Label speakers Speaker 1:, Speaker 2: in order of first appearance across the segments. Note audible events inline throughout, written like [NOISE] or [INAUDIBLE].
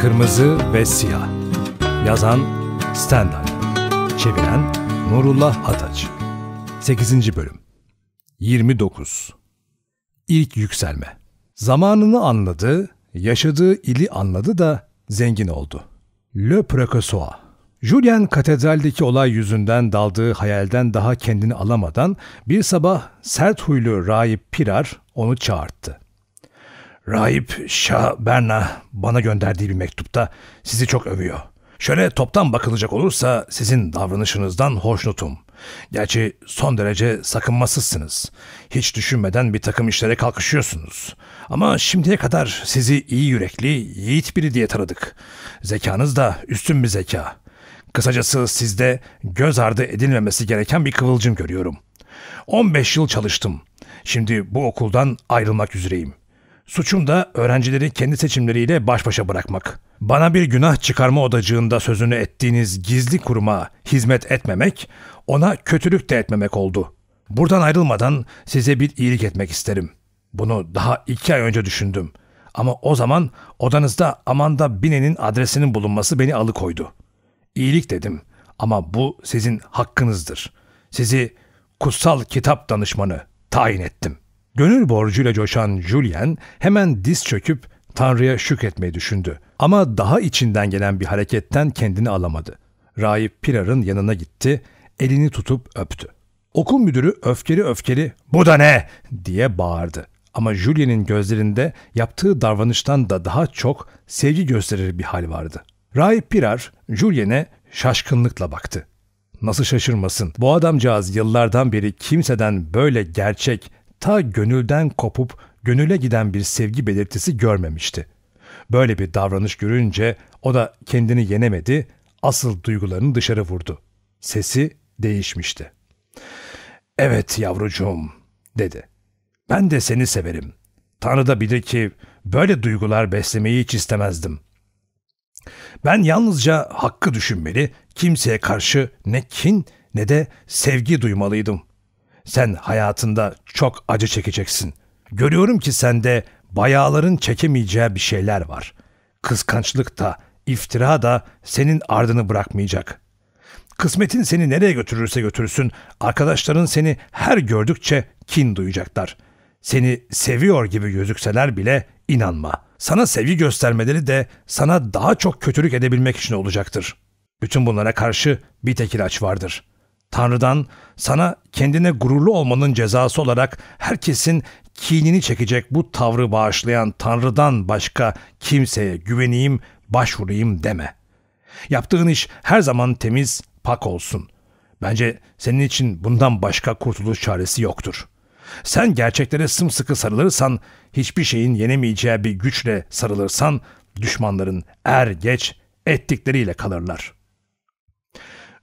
Speaker 1: Kırmızı ve Siyah Yazan Stendhal Çeviren Nurullah Ataç 8. Bölüm 29 İlk Yükselme Zamanını anladı, yaşadığı ili anladı da zengin oldu. Le Precosois Julien katedraldeki olay yüzünden daldığı hayalden daha kendini alamadan bir sabah sert huylu rahip Pirar onu çağırttı. Raip Şah Berna bana gönderdiği bir mektupta sizi çok övüyor. Şöyle toptan bakılacak olursa sizin davranışınızdan hoşnutum. Gerçi son derece sakınmasızsınız. Hiç düşünmeden bir takım işlere kalkışıyorsunuz. Ama şimdiye kadar sizi iyi yürekli, yiğit biri diye tanıdık. Zekanız da üstün bir zeka. Kısacası sizde göz ardı edilmemesi gereken bir kıvılcım görüyorum. 15 yıl çalıştım. Şimdi bu okuldan ayrılmak üzereyim. Suçum da öğrencileri kendi seçimleriyle baş başa bırakmak. Bana bir günah çıkarma odacığında sözünü ettiğiniz gizli kuruma hizmet etmemek, ona kötülük de etmemek oldu. Buradan ayrılmadan size bir iyilik etmek isterim. Bunu daha iki ay önce düşündüm. Ama o zaman odanızda Amanda Bine'nin adresinin bulunması beni alıkoydu. İyilik dedim ama bu sizin hakkınızdır. Sizi kutsal kitap danışmanı tayin ettim. Gönül borcuyla coşan Julien hemen diz çöküp Tanrı'ya şükretmeyi düşündü. Ama daha içinden gelen bir hareketten kendini alamadı. Rahip Pirar'ın yanına gitti, elini tutup öptü. Okul müdürü öfkeli öfkeli ''Bu da ne?'' diye bağırdı. Ama Julien'in gözlerinde yaptığı davranıştan da daha çok sevgi gösterir bir hal vardı. Rahip Pirar, Julien'e şaşkınlıkla baktı. Nasıl şaşırmasın? Bu adamcağız yıllardan beri kimseden böyle gerçek, ta gönülden kopup gönüle giden bir sevgi belirtisi görmemişti. Böyle bir davranış görünce o da kendini yenemedi, asıl duygularını dışarı vurdu. Sesi değişmişti. ''Evet yavrucuğum'' dedi. ''Ben de seni severim. Tanrı da bilir ki böyle duygular beslemeyi hiç istemezdim.'' Ben yalnızca hakkı düşünmeli, kimseye karşı ne kin ne de sevgi duymalıydım. Sen hayatında çok acı çekeceksin. Görüyorum ki sende bayağıların çekemeyeceği bir şeyler var. Kıskançlık da, iftira da senin ardını bırakmayacak. Kısmetin seni nereye götürürse götürsün, arkadaşların seni her gördükçe kin duyacaklar. Seni seviyor gibi gözükseler bile inanma. Sana sevgi göstermeleri de sana daha çok kötülük edebilmek için olacaktır. Bütün bunlara karşı bir tek ilaç vardır. Tanrı'dan sana kendine gururlu olmanın cezası olarak herkesin kinini çekecek bu tavrı bağışlayan Tanrı'dan başka kimseye güveneyim, başvurayım deme. Yaptığın iş her zaman temiz, pak olsun. Bence senin için bundan başka kurtuluş çaresi yoktur. Sen gerçeklere sımsıkı sarılırsan, hiçbir şeyin yenemeyeceği bir güçle sarılırsan, düşmanların er geç ettikleriyle kalırlar.''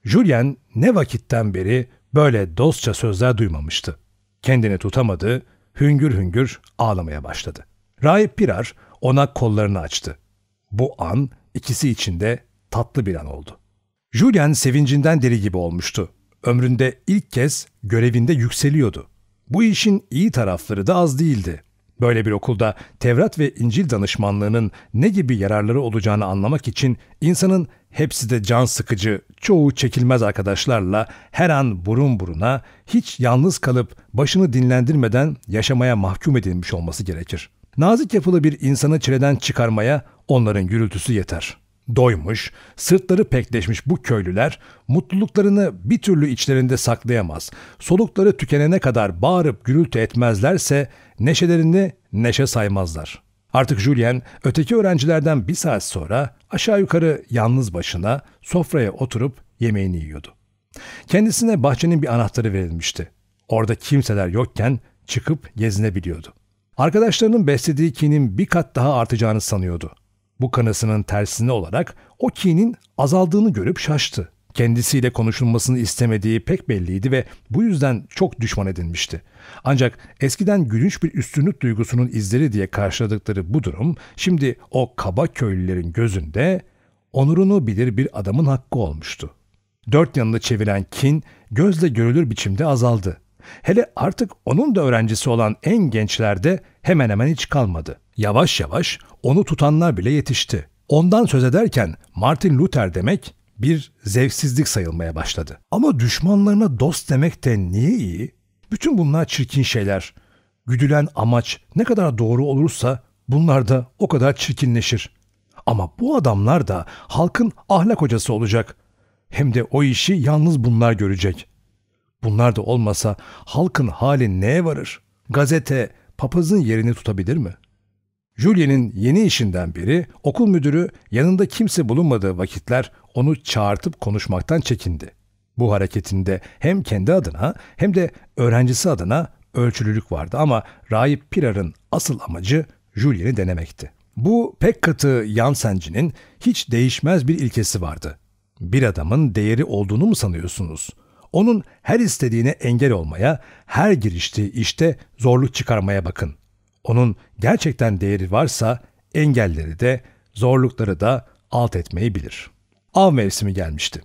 Speaker 1: Julien ne vakitten beri böyle dostça sözler duymamıştı. Kendini tutamadı, hüngür hüngür ağlamaya başladı. Rahip Pirar ona kollarını açtı. Bu an ikisi için de tatlı bir an oldu. Julien sevincinden deli gibi olmuştu. Ömründe ilk kez görevinde yükseliyordu. Bu işin iyi tarafları da az değildi. Böyle bir okulda Tevrat ve İncil danışmanlığının ne gibi yararları olacağını anlamak için insanın Hepsi de can sıkıcı, çoğu çekilmez arkadaşlarla her an burun buruna, hiç yalnız kalıp başını dinlendirmeden yaşamaya mahkum edilmiş olması gerekir. Nazik yapılı bir insanı çileden çıkarmaya onların gürültüsü yeter. Doymuş, sırtları pekleşmiş bu köylüler mutluluklarını bir türlü içlerinde saklayamaz. Solukları tükenene kadar bağırıp gürültü etmezlerse neşelerini neşe saymazlar.'' Artık Julien öteki öğrencilerden bir saat sonra aşağı yukarı yalnız başına sofraya oturup yemeğini yiyordu. Kendisine bahçenin bir anahtarı verilmişti. Orada kimseler yokken çıkıp gezinebiliyordu. Arkadaşlarının beslediği kinin bir kat daha artacağını sanıyordu. Bu kanısının tersine olarak o kinin azaldığını görüp şaştı kendisiyle konuşulmasını istemediği pek belliydi ve bu yüzden çok düşman edinmişti. Ancak eskiden gülünç bir üstünlük duygusunun izleri diye karşıladıkları bu durum şimdi o kaba köylülerin gözünde onurunu bilir bir adamın hakkı olmuştu. Dört yanını çeviren kin gözle görülür biçimde azaldı. Hele artık onun da öğrencisi olan en gençlerde hemen hemen hiç kalmadı. Yavaş yavaş onu tutanlar bile yetişti. Ondan söz ederken Martin Luther demek bir zevksizlik sayılmaya başladı. Ama düşmanlarına dost demek de niye iyi? Bütün bunlar çirkin şeyler. Güdülen amaç ne kadar doğru olursa bunlar da o kadar çirkinleşir. Ama bu adamlar da halkın ahlak hocası olacak. Hem de o işi yalnız bunlar görecek. Bunlar da olmasa halkın hali neye varır? Gazete papazın yerini tutabilir mi? Julien'in yeni işinden biri okul müdürü yanında kimse bulunmadığı vakitler onu çağırtıp konuşmaktan çekindi. Bu hareketinde hem kendi adına hem de öğrencisi adına ölçülülük vardı ama Rahip Pirar'ın asıl amacı Julien'i denemekti. Bu pek katı Yansenci'nin hiç değişmez bir ilkesi vardı. Bir adamın değeri olduğunu mu sanıyorsunuz? Onun her istediğine engel olmaya, her giriştiği işte zorluk çıkarmaya bakın. Onun gerçekten değeri varsa engelleri de, zorlukları da alt etmeyi bilir.'' av mevsimi gelmişti.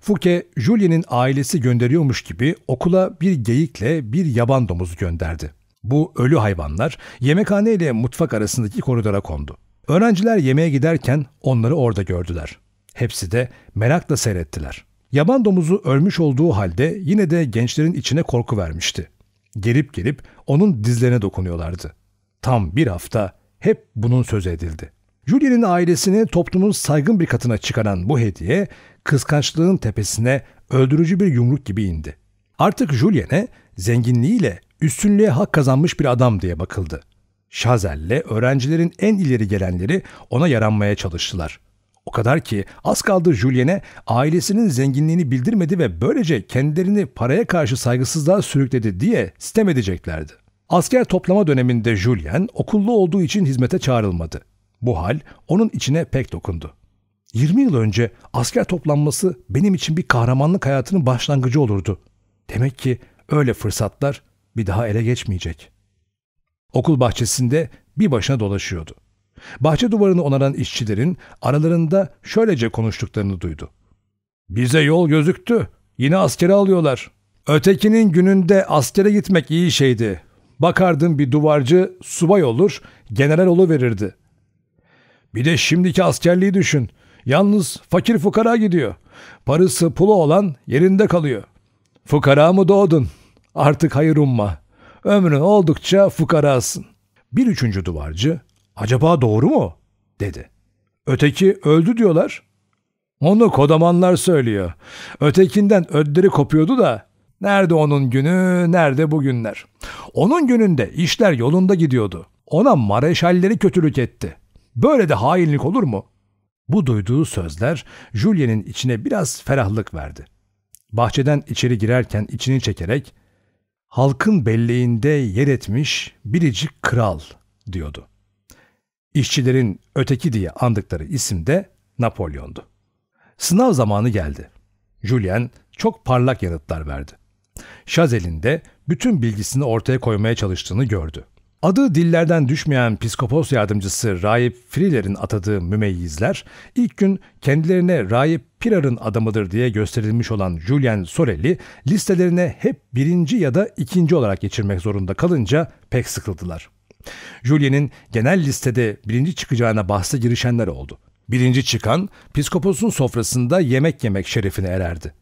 Speaker 1: Fouquet, Julien'in ailesi gönderiyormuş gibi okula bir geyikle bir yaban domuzu gönderdi. Bu ölü hayvanlar yemekhane ile mutfak arasındaki koridora kondu. Öğrenciler yemeğe giderken onları orada gördüler. Hepsi de merakla seyrettiler. Yaban domuzu ölmüş olduğu halde yine de gençlerin içine korku vermişti. Gelip gelip onun dizlerine dokunuyorlardı. Tam bir hafta hep bunun söz edildi. Julien'in ailesini toplumun saygın bir katına çıkaran bu hediye kıskançlığın tepesine öldürücü bir yumruk gibi indi. Artık Julien'e zenginliğiyle üstünlüğe hak kazanmış bir adam diye bakıldı. Şazel'le öğrencilerin en ileri gelenleri ona yaranmaya çalıştılar. O kadar ki az kaldı Julien'e ailesinin zenginliğini bildirmedi ve böylece kendilerini paraya karşı saygısızlığa sürükledi diye sitem edeceklerdi. Asker toplama döneminde Julien okullu olduğu için hizmete çağrılmadı. Bu hal onun içine pek dokundu. 20 yıl önce asker toplanması benim için bir kahramanlık hayatının başlangıcı olurdu. Demek ki öyle fırsatlar bir daha ele geçmeyecek. Okul bahçesinde bir başına dolaşıyordu. Bahçe duvarını onaran işçilerin aralarında şöylece konuştuklarını duydu. Bize yol gözüktü. Yine askere alıyorlar. Ötekinin gününde askere gitmek iyi şeydi. Bakardın bir duvarcı subay olur, general olu verirdi. Bir de şimdiki askerliği düşün. Yalnız fakir fukara gidiyor. Parası pulu olan yerinde kalıyor. Fukara mı doğdun? Artık hayır umma. Ömrün oldukça fukarasın. Bir üçüncü duvarcı, acaba doğru mu? dedi. Öteki öldü diyorlar. Onu kodamanlar söylüyor. Ötekinden ödleri kopuyordu da Nerede onun günü, nerede bugünler? Onun gününde işler yolunda gidiyordu. Ona mareşalleri kötülük etti. Böyle de hainlik olur mu? Bu duyduğu sözler Julien'in içine biraz ferahlık verdi. Bahçeden içeri girerken içini çekerek halkın belleğinde yer etmiş biricik kral diyordu. İşçilerin öteki diye andıkları isim de Napolyon'du. Sınav zamanı geldi. Julien çok parlak yanıtlar verdi. Şazel'in de bütün bilgisini ortaya koymaya çalıştığını gördü. Adı dillerden düşmeyen psikopos yardımcısı Raip Friler'in atadığı mümeyyizler, ilk gün kendilerine Raip Pirar'ın adamıdır diye gösterilmiş olan Julian Sorelli, listelerine hep birinci ya da ikinci olarak geçirmek zorunda kalınca pek sıkıldılar. Julian'in genel listede birinci çıkacağına bahse girişenler oldu. Birinci çıkan, psikoposun sofrasında yemek yemek şerefine ererdi.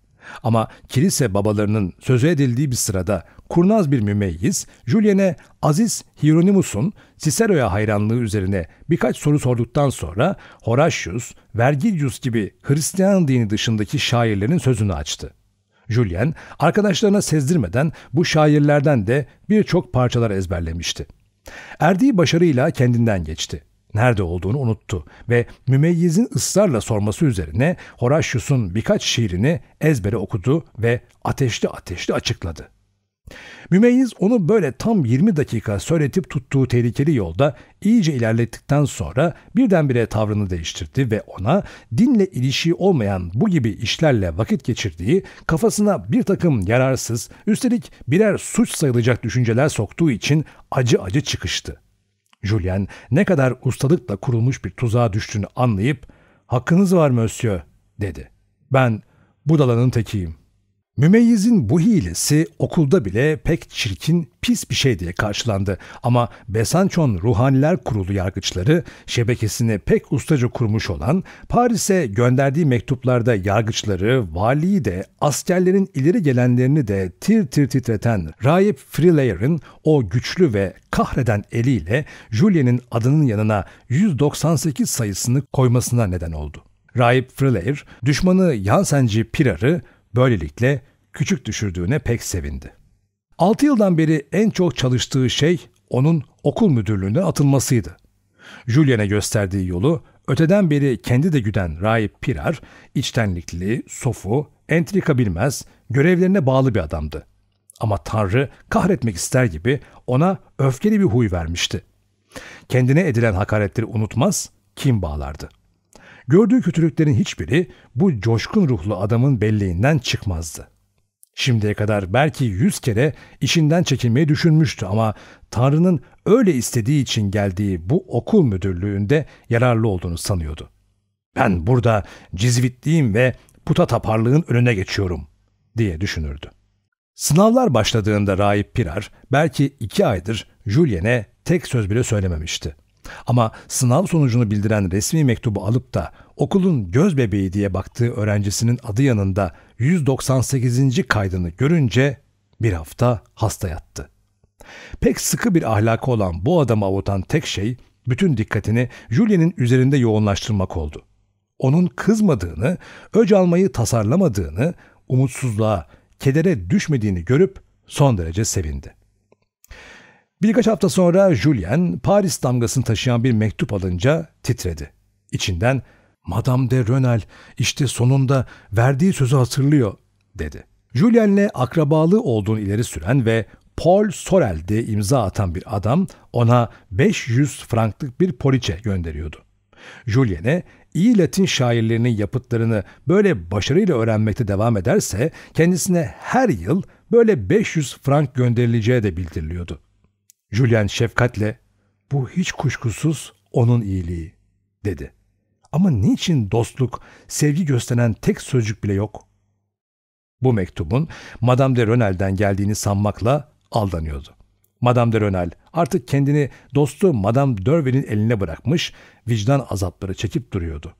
Speaker 1: Ama kilise babalarının sözü edildiği bir sırada kurnaz bir mümeyyiz, Julien'e Aziz Hieronymus'un Cicero'ya hayranlığı üzerine birkaç soru sorduktan sonra Horatius, Vergilius gibi Hristiyan dini dışındaki şairlerin sözünü açtı. Julien, arkadaşlarına sezdirmeden bu şairlerden de birçok parçalar ezberlemişti. Erdiği başarıyla kendinden geçti nerede olduğunu unuttu ve mümeyyizin ısrarla sorması üzerine Horatius'un birkaç şiirini ezbere okudu ve ateşli ateşli açıkladı. Mümeyyiz onu böyle tam 20 dakika söyletip tuttuğu tehlikeli yolda iyice ilerlettikten sonra birdenbire tavrını değiştirdi ve ona dinle ilişiği olmayan bu gibi işlerle vakit geçirdiği, kafasına bir takım yararsız, üstelik birer suç sayılacak düşünceler soktuğu için acı acı çıkıştı. Julien ne kadar ustalıkla kurulmuş bir tuzağa düştüğünü anlayıp ''Hakkınız var Mösyö'' dedi. ''Ben budalanın tekiyim.'' Mümeyyiz'in bu hilesi okulda bile pek çirkin, pis bir şey diye karşılandı. Ama Besançon Ruhaniler Kurulu yargıçları şebekesini pek ustaca kurmuş olan, Paris'e gönderdiği mektuplarda yargıçları, valiyi de, askerlerin ileri gelenlerini de tir tir titreten Raip Frelayer'ın o güçlü ve kahreden eliyle Julien'in adının yanına 198 sayısını koymasına neden oldu. Raip Frelayr, düşmanı Yansenci Pirar'ı Böylelikle küçük düşürdüğüne pek sevindi. 6 yıldan beri en çok çalıştığı şey onun okul müdürlüğüne atılmasıydı. Julien'e gösterdiği yolu öteden beri kendi de güden Raip Pirar, içtenlikli, sofu, entrika bilmez, görevlerine bağlı bir adamdı. Ama Tanrı kahretmek ister gibi ona öfkeli bir huy vermişti. Kendine edilen hakaretleri unutmaz, kim bağlardı. Gördüğü kötülüklerin hiçbiri bu coşkun ruhlu adamın belleğinden çıkmazdı. Şimdiye kadar belki yüz kere işinden çekilmeyi düşünmüştü ama Tanrı'nın öyle istediği için geldiği bu okul müdürlüğünde yararlı olduğunu sanıyordu. Ben burada cizvitliğim ve puta taparlığın önüne geçiyorum diye düşünürdü. Sınavlar başladığında Raip Pirar belki iki aydır Julien'e tek söz bile söylememişti. Ama sınav sonucunu bildiren resmi mektubu alıp da okulun göz bebeği diye baktığı öğrencisinin adı yanında 198. kaydını görünce bir hafta hasta yattı. Pek sıkı bir ahlakı olan bu adamı avutan tek şey bütün dikkatini Julien'in üzerinde yoğunlaştırmak oldu. Onun kızmadığını, öc almayı tasarlamadığını, umutsuzluğa, kedere düşmediğini görüp son derece sevindi. Birkaç hafta sonra Julien Paris damgasını taşıyan bir mektup alınca titredi. İçinden Madame de Rönel işte sonunda verdiği sözü hatırlıyor dedi. Julien'le akrabalığı olduğunu ileri süren ve Paul Sorel diye imza atan bir adam ona 500 franklık bir poliçe gönderiyordu. Julien'e iyi Latin şairlerinin yapıtlarını böyle başarıyla öğrenmekte devam ederse kendisine her yıl böyle 500 frank gönderileceği de bildiriliyordu. Julian şefkatle bu hiç kuşkusuz onun iyiliği dedi. Ama niçin dostluk, sevgi gösteren tek sözcük bile yok? Bu mektubun Madame de Renal'den geldiğini sanmakla aldanıyordu. Madame de Renal artık kendini dostu Madame Dörvel'in eline bırakmış, vicdan azapları çekip duruyordu.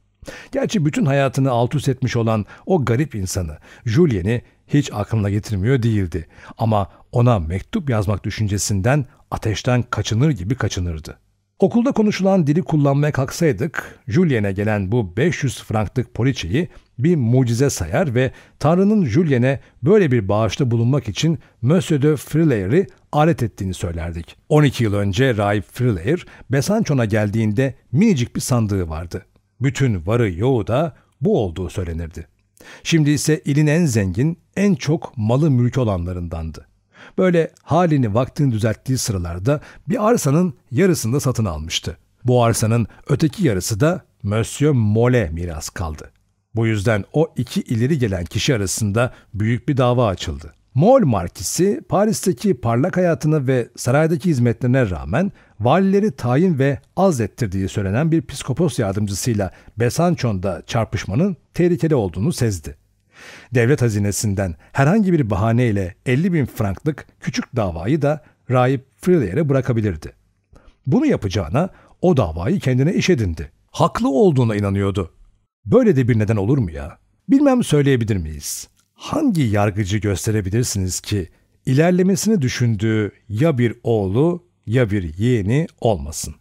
Speaker 1: Gerçi bütün hayatını alt üst etmiş olan o garip insanı, Julien'i hiç aklına getirmiyor değildi. Ama ona mektup yazmak düşüncesinden ateşten kaçınır gibi kaçınırdı. Okulda konuşulan dili kullanmaya kalksaydık, Julien'e gelen bu 500 franklık poliçeyi bir mucize sayar ve Tanrı'nın Julien'e böyle bir bağışta bulunmak için Monsieur de Frilair'i alet ettiğini söylerdik. 12 yıl önce Raif Frilair, Besançon'a geldiğinde minicik bir sandığı vardı. Bütün varı yoğu da bu olduğu söylenirdi. Şimdi ise ilin en zengin, en çok malı mülkü olanlarındandı. Böyle halini vaktini düzelttiği sıralarda bir arsanın yarısını da satın almıştı. Bu arsanın öteki yarısı da Monsieur Mole miras kaldı. Bu yüzden o iki ileri gelen kişi arasında büyük bir dava açıldı. Mol markisi Paris'teki parlak hayatını ve saraydaki hizmetlerine rağmen valileri tayin ve az ettirdiği söylenen bir psikopos yardımcısıyla Besançon'da çarpışmanın tehlikeli olduğunu sezdi. Devlet hazinesinden herhangi bir bahaneyle 50 bin franklık küçük davayı da Raip Freelyer'e bırakabilirdi. Bunu yapacağına o davayı kendine iş edindi. Haklı olduğuna inanıyordu. Böyle de bir neden olur mu ya? Bilmem söyleyebilir miyiz? Hangi yargıcı gösterebilirsiniz ki ilerlemesini düşündüğü ya bir oğlu ya bir yeğeni olmasın?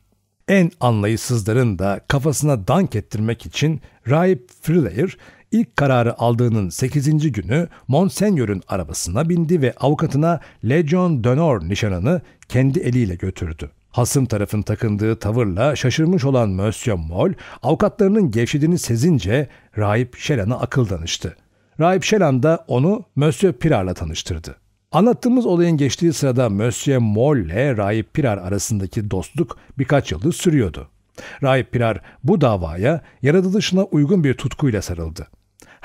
Speaker 1: En anlayışsızların da kafasına dank ettirmek için Raip Freelayer İlk kararı aldığının 8. günü Monseigneur'ün arabasına bindi ve avukatına Legion d'Honneur nişanını kendi eliyle götürdü. Hasım tarafın takındığı tavırla şaşırmış olan Monsieur Moll, avukatlarının gevşediğini sezince Rahip Şelan'a akıl danıştı. Rahip Şelan da onu Monsieur Pirar'la tanıştırdı. Anlattığımız olayın geçtiği sırada Monsieur Moll ile Raip Pirar arasındaki dostluk birkaç yıldır sürüyordu. Raip Pirar bu davaya yaratılışına uygun bir tutkuyla sarıldı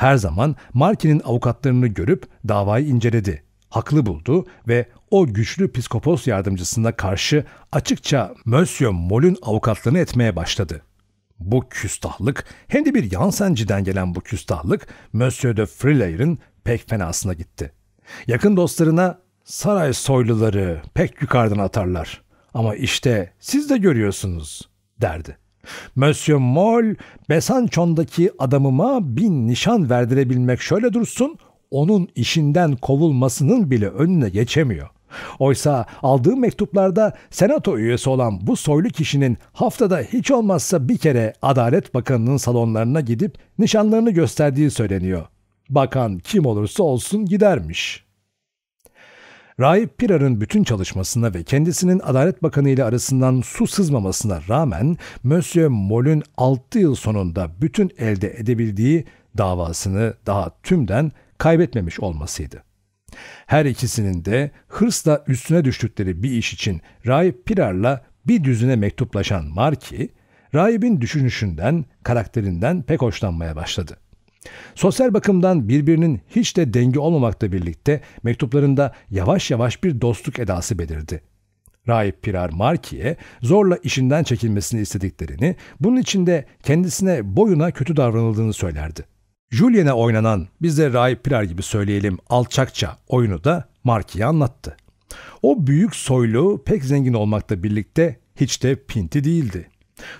Speaker 1: her zaman Marki'nin avukatlarını görüp davayı inceledi. Haklı buldu ve o güçlü psikopos yardımcısına karşı açıkça Monsieur Mol'ün avukatlığını etmeye başladı. Bu küstahlık hem de bir Yansenciden gelen bu küstahlık Monsieur de Frilair'in pek fenasına gitti. Yakın dostlarına saray soyluları pek yukarıdan atarlar ama işte siz de görüyorsunuz derdi. Monsieur Moll, Besançon'daki adamıma bin nişan verdirebilmek şöyle dursun, onun işinden kovulmasının bile önüne geçemiyor. Oysa aldığı mektuplarda senato üyesi olan bu soylu kişinin haftada hiç olmazsa bir kere Adalet Bakanı'nın salonlarına gidip nişanlarını gösterdiği söyleniyor. Bakan kim olursa olsun gidermiş.'' Raip Pirar'ın bütün çalışmasına ve kendisinin Adalet Bakanı ile arasından su sızmamasına rağmen Monsieur Mol'ün 6 yıl sonunda bütün elde edebildiği davasını daha tümden kaybetmemiş olmasıydı. Her ikisinin de hırsla üstüne düştükleri bir iş için Raip Pirar'la bir düzine mektuplaşan Marki, Raip'in düşünüşünden, karakterinden pek hoşlanmaya başladı.'' Sosyal bakımdan birbirinin hiç de denge olmamakla birlikte mektuplarında yavaş yavaş bir dostluk edası belirdi. Raip Pirar Marki'ye zorla işinden çekilmesini istediklerini, bunun için de kendisine boyuna kötü davranıldığını söylerdi. Julien'e oynanan biz de Rahip Pirar gibi söyleyelim alçakça oyunu da Marki'ye anlattı. O büyük soylu pek zengin olmakla birlikte hiç de pinti değildi.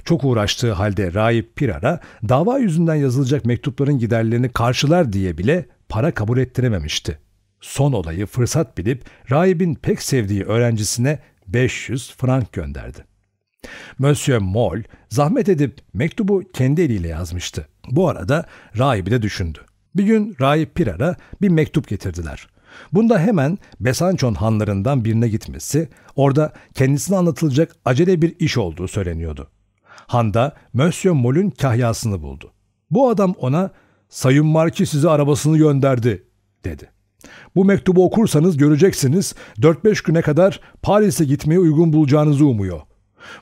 Speaker 1: Çok uğraştığı halde Raip Pirar'a dava yüzünden yazılacak mektupların giderlerini karşılar diye bile para kabul ettirememişti. Son olayı fırsat bilip Raip'in pek sevdiği öğrencisine 500 frank gönderdi. Monsieur Moll zahmet edip mektubu kendi eliyle yazmıştı. Bu arada rahibi de düşündü. Bir gün Raip Pirar'a bir mektup getirdiler. Bunda hemen Besançon hanlarından birine gitmesi, orada kendisine anlatılacak acele bir iş olduğu söyleniyordu. Handa Monsieur Mol'ün kahyasını buldu. Bu adam ona Sayın Marki size arabasını gönderdi dedi. Bu mektubu okursanız göreceksiniz 4-5 güne kadar Paris'e gitmeye uygun bulacağınızı umuyor.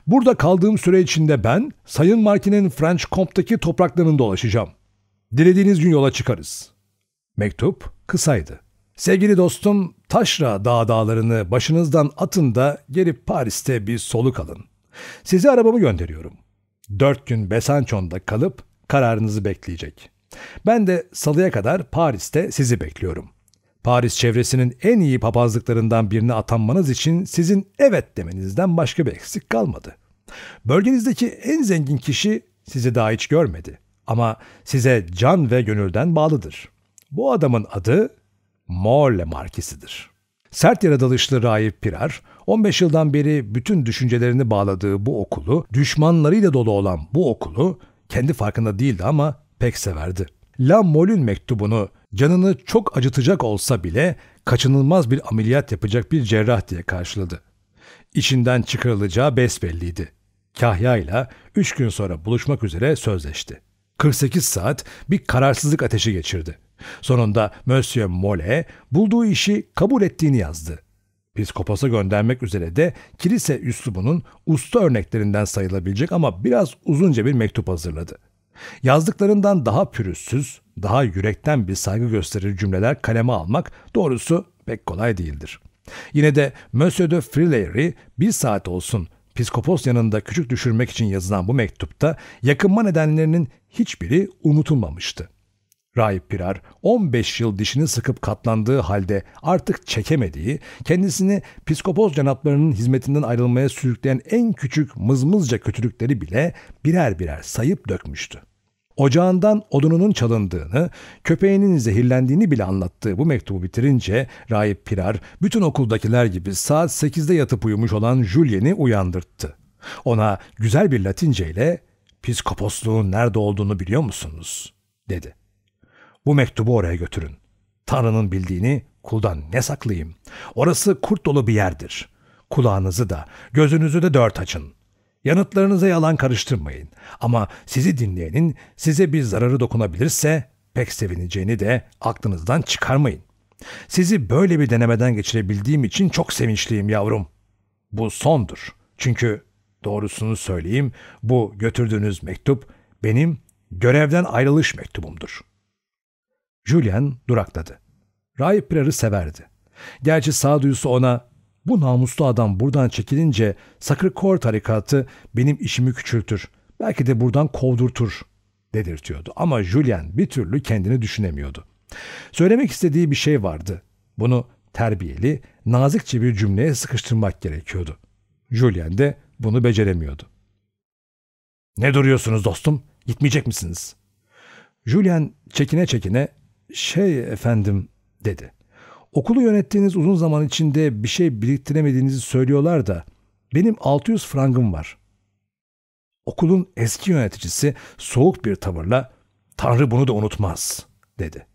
Speaker 1: Burada kaldığım süre içinde ben Sayın Marki'nin French Comp'taki topraklarını dolaşacağım. Dilediğiniz gün yola çıkarız. Mektup kısaydı. Sevgili dostum, Taşra dağ dağlarını başınızdan atın da gelip Paris'te bir soluk alın. Size arabamı gönderiyorum. Dört gün Besançon'da kalıp kararınızı bekleyecek. Ben de salıya kadar Paris'te sizi bekliyorum. Paris çevresinin en iyi papazlıklarından birine atanmanız için sizin evet demenizden başka bir eksik kalmadı. Bölgenizdeki en zengin kişi sizi daha hiç görmedi ama size can ve gönülden bağlıdır. Bu adamın adı Morle Markisidir. Sert yaratılışlı Raif Pirar, 15 yıldan beri bütün düşüncelerini bağladığı bu okulu, düşmanlarıyla dolu olan bu okulu kendi farkında değildi ama pek severdi. La Mol'ün mektubunu canını çok acıtacak olsa bile kaçınılmaz bir ameliyat yapacak bir cerrah diye karşıladı. İçinden çıkarılacağı besbelliydi. Kahya ile 3 gün sonra buluşmak üzere sözleşti. 48 saat bir kararsızlık ateşi geçirdi. Sonunda Monsieur Mole bulduğu işi kabul ettiğini yazdı. Piskoposa göndermek üzere de kilise üslubunun usta örneklerinden sayılabilecek ama biraz uzunca bir mektup hazırladı. Yazdıklarından daha pürüzsüz, daha yürekten bir saygı gösterir cümleler kaleme almak doğrusu pek kolay değildir. Yine de Monsieur de Frilery bir saat olsun Piskopos yanında küçük düşürmek için yazılan bu mektupta yakınma nedenlerinin hiçbiri unutulmamıştı. Rahip Pirar 15 yıl dişini sıkıp katlandığı halde artık çekemediği, kendisini psikopoz canaplarının hizmetinden ayrılmaya sürükleyen en küçük mızmızca kötülükleri bile birer birer sayıp dökmüştü. Ocağından odununun çalındığını, köpeğinin zehirlendiğini bile anlattığı bu mektubu bitirince Rahip Pirar bütün okuldakiler gibi saat 8'de yatıp uyumuş olan Julien'i uyandırttı. Ona güzel bir Latinceyle ile nerede olduğunu biliyor musunuz?" dedi. Bu mektubu oraya götürün. Tanrı'nın bildiğini kuldan ne saklayayım? Orası kurt dolu bir yerdir. Kulağınızı da, gözünüzü de dört açın. Yanıtlarınıza yalan karıştırmayın. Ama sizi dinleyenin size bir zararı dokunabilirse pek sevineceğini de aklınızdan çıkarmayın. Sizi böyle bir denemeden geçirebildiğim için çok sevinçliyim yavrum. Bu sondur. Çünkü doğrusunu söyleyeyim bu götürdüğünüz mektup benim görevden ayrılış mektubumdur. Julian durakladı. Rahip Prer'ı severdi. Gerçi sağduyusu ona bu namuslu adam buradan çekilince Sakır Kor tarikatı benim işimi küçültür. Belki de buradan kovdurtur dedirtiyordu. Ama Julian bir türlü kendini düşünemiyordu. Söylemek istediği bir şey vardı. Bunu terbiyeli, nazikçe bir cümleye sıkıştırmak gerekiyordu. Julian de bunu beceremiyordu. ''Ne duruyorsunuz dostum? Gitmeyecek misiniz?'' Julian çekine çekine şey efendim dedi. Okulu yönettiğiniz uzun zaman içinde bir şey biriktiremediğinizi söylüyorlar da benim 600 frangım var. Okulun eski yöneticisi soğuk bir tavırla Tanrı bunu da unutmaz dedi.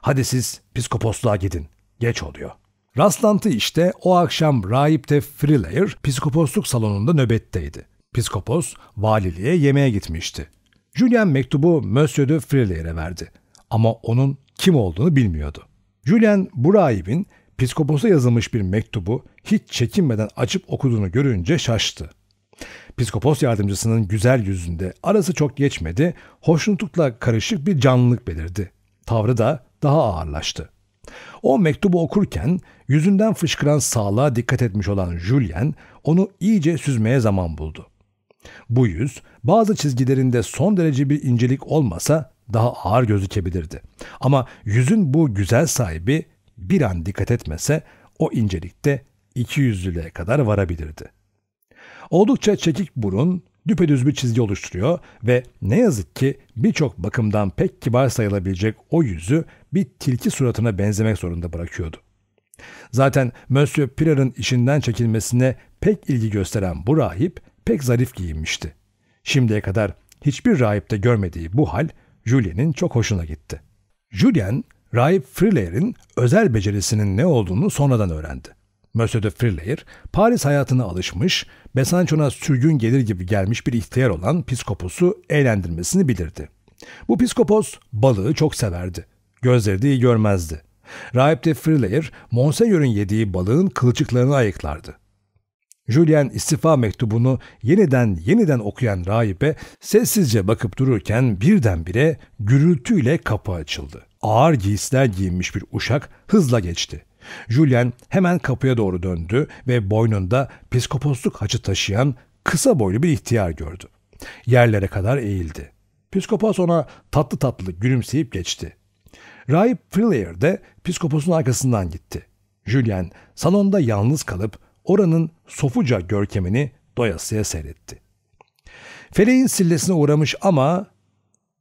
Speaker 1: Hadi siz psikoposluğa gidin. Geç oluyor. Rastlantı işte o akşam rahip de Freelayer psikoposluk salonunda nöbetteydi. Psikopos valiliğe yemeğe gitmişti. Julian mektubu Monsieur de Freelayer'e verdi. Ama onun kim olduğunu bilmiyordu. Julian bu rahibin Piskopos'a yazılmış bir mektubu hiç çekinmeden açıp okuduğunu görünce şaştı. Piskopos yardımcısının güzel yüzünde arası çok geçmedi, hoşnutlukla karışık bir canlılık belirdi. Tavrı da daha ağırlaştı. O mektubu okurken yüzünden fışkıran sağlığa dikkat etmiş olan Julien onu iyice süzmeye zaman buldu. Bu yüz bazı çizgilerinde son derece bir incelik olmasa daha ağır gözükebilirdi. Ama yüzün bu güzel sahibi bir an dikkat etmese o incelikte iki yüzlülüğe kadar varabilirdi. Oldukça çekik burun, düpedüz bir çizgi oluşturuyor ve ne yazık ki birçok bakımdan pek kibar sayılabilecek o yüzü bir tilki suratına benzemek zorunda bırakıyordu. Zaten Monsieur Pirer'ın işinden çekilmesine pek ilgi gösteren bu rahip pek zarif giyinmişti. Şimdiye kadar hiçbir rahipte görmediği bu hal Julien'in çok hoşuna gitti. Julien, Raip Frillair'in özel becerisinin ne olduğunu sonradan öğrendi. Monsieur de Frillair, Paris hayatına alışmış, Besançon'a sürgün gelir gibi gelmiş bir ihtiyar olan piskoposu eğlendirmesini bilirdi. Bu piskopos balığı çok severdi. Gözleri de iyi görmezdi. Raip de Frillair, Monseigneur'ün yediği balığın kılçıklarını ayıklardı. Julian istifa mektubunu yeniden yeniden okuyan rahibe sessizce bakıp dururken birdenbire gürültüyle kapı açıldı. Ağır giysiler giyinmiş bir uşak hızla geçti. Julian hemen kapıya doğru döndü ve boynunda piskoposluk haçı taşıyan kısa boylu bir ihtiyar gördü. Yerlere kadar eğildi. Piskopos ona tatlı tatlı gülümseyip geçti. Rahip Frilier de piskoposun arkasından gitti. Julian salonda yalnız kalıp oranın sofuca görkemini doyasıya seyretti. Feleğin sillesine uğramış ama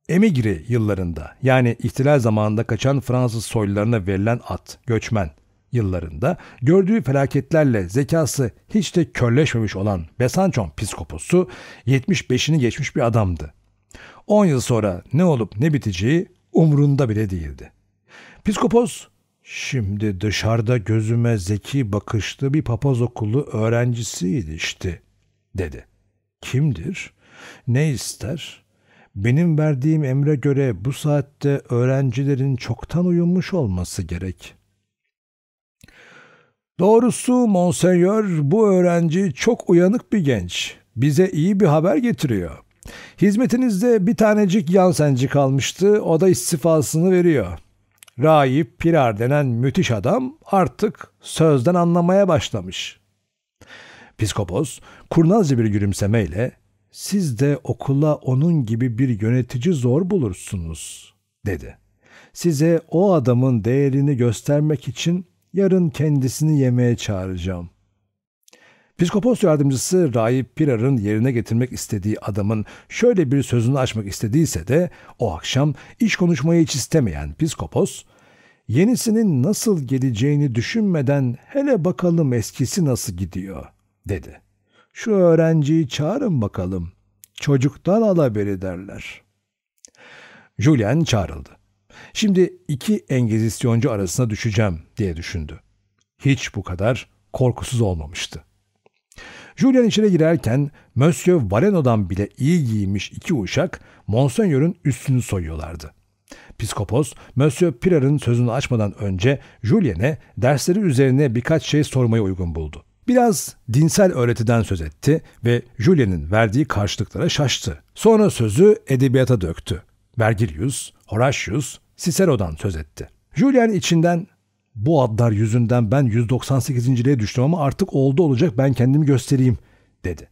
Speaker 1: Emigri yıllarında yani ihtilal zamanında kaçan Fransız soylularına verilen at, göçmen yıllarında gördüğü felaketlerle zekası hiç de körleşmemiş olan Besançon piskoposu 75'ini geçmiş bir adamdı. 10 yıl sonra ne olup ne biteceği umrunda bile değildi. Piskopos Şimdi dışarıda gözüme zeki bakışlı bir papaz okulu öğrencisiydi işte. dedi. Kimdir? Ne ister? Benim verdiğim emre göre bu saatte öğrencilerin çoktan uyumuş olması gerek. Doğrusu Monsenyör bu öğrenci çok uyanık bir genç. Bize iyi bir haber getiriyor. Hizmetinizde bir tanecik yansenci kalmıştı. O da istifasını veriyor.'' Raip Pirar denen müthiş adam artık sözden anlamaya başlamış. Piskopos kurnazca bir gülümsemeyle siz de okula onun gibi bir yönetici zor bulursunuz dedi. Size o adamın değerini göstermek için yarın kendisini yemeğe çağıracağım. Piskopos yardımcısı Raip Pirar'ın yerine getirmek istediği adamın şöyle bir sözünü açmak istediyse de o akşam iş konuşmayı hiç istemeyen Piskopos, yenisinin nasıl geleceğini düşünmeden hele bakalım eskisi nasıl gidiyor dedi. Şu öğrenciyi çağırın bakalım. Çocuktan al haberi derler. Julian çağrıldı. Şimdi iki engizisyoncu arasına düşeceğim diye düşündü. Hiç bu kadar korkusuz olmamıştı. Julian içeri girerken Monsieur Valeno'dan bile iyi giymiş iki uşak Monseigneur'ün üstünü soyuyorlardı. Piskopos, Monsieur Pirarın sözünü açmadan önce Julien'e dersleri üzerine birkaç şey sormayı uygun buldu. Biraz dinsel öğretiden söz etti ve Julien'in verdiği karşılıklara şaştı. Sonra sözü edebiyata döktü. Vergilius, Horatius, Cicero'dan söz etti. Julien içinden bu adlar yüzünden ben 198 198.liğe düştüm ama artık oldu olacak ben kendimi göstereyim dedi.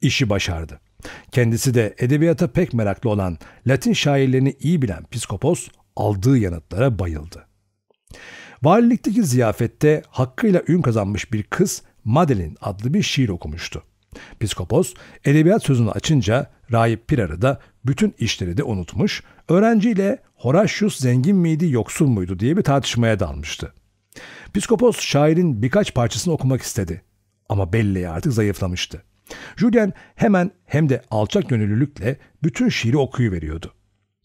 Speaker 1: İşi başardı. Kendisi de edebiyata pek meraklı olan Latin şairlerini iyi bilen Piskopos aldığı yanıtlara bayıldı. Valilikteki ziyafette hakkıyla ün kazanmış bir kız Madeline adlı bir şiir okumuştu. Piskopos edebiyat sözünü açınca rahip Pirar'ı da bütün işleri de unutmuş, öğrenciyle Horacius zengin miydi yoksul muydu diye bir tartışmaya dalmıştı. Piskopos şairin birkaç parçasını okumak istedi ama belli artık zayıflamıştı. Julian hemen hem de alçak gönüllülükle bütün şiiri okuyuveriyordu.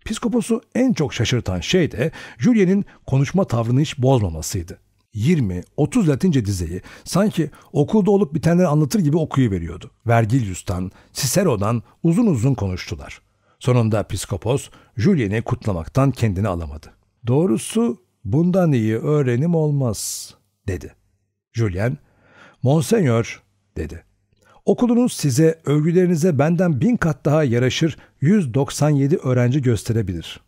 Speaker 1: Piskoposu en çok şaşırtan şey de Julian'in konuşma tavrını hiç bozmamasıydı. 20-30 Latince dizeyi sanki okulda olup bitenleri anlatır gibi okuyuveriyordu. Vergilius'tan, Cicero'dan uzun uzun konuştular. Sonunda Piskopos Julien'i kutlamaktan kendini alamadı. Doğrusu bundan iyi öğrenim olmaz dedi. Julien, Monsenyor dedi. Okulunuz size övgülerinize benden bin kat daha yaraşır 197 öğrenci gösterebilir.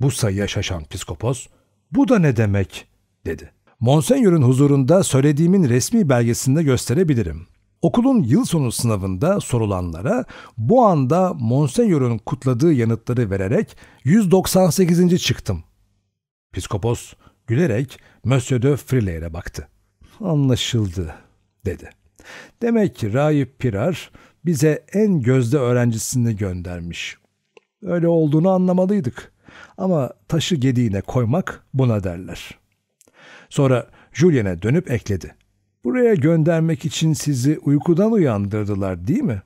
Speaker 1: Bu sayıya şaşan piskopos, bu da ne demek dedi. Monsenyör'ün huzurunda söylediğimin resmi belgesinde gösterebilirim. Okulun yıl sonu sınavında sorulanlara bu anda Monseigneur'un kutladığı yanıtları vererek 198. çıktım. Piskopos gülerek Monsieur de Frile'ye baktı. Anlaşıldı dedi. Demek ki Rahip Pirar bize en gözde öğrencisini göndermiş. Öyle olduğunu anlamalıydık. Ama taşı gediğine koymak buna derler. Sonra Julien'e dönüp ekledi. Buraya göndermek için sizi uykudan uyandırdılar değil mi?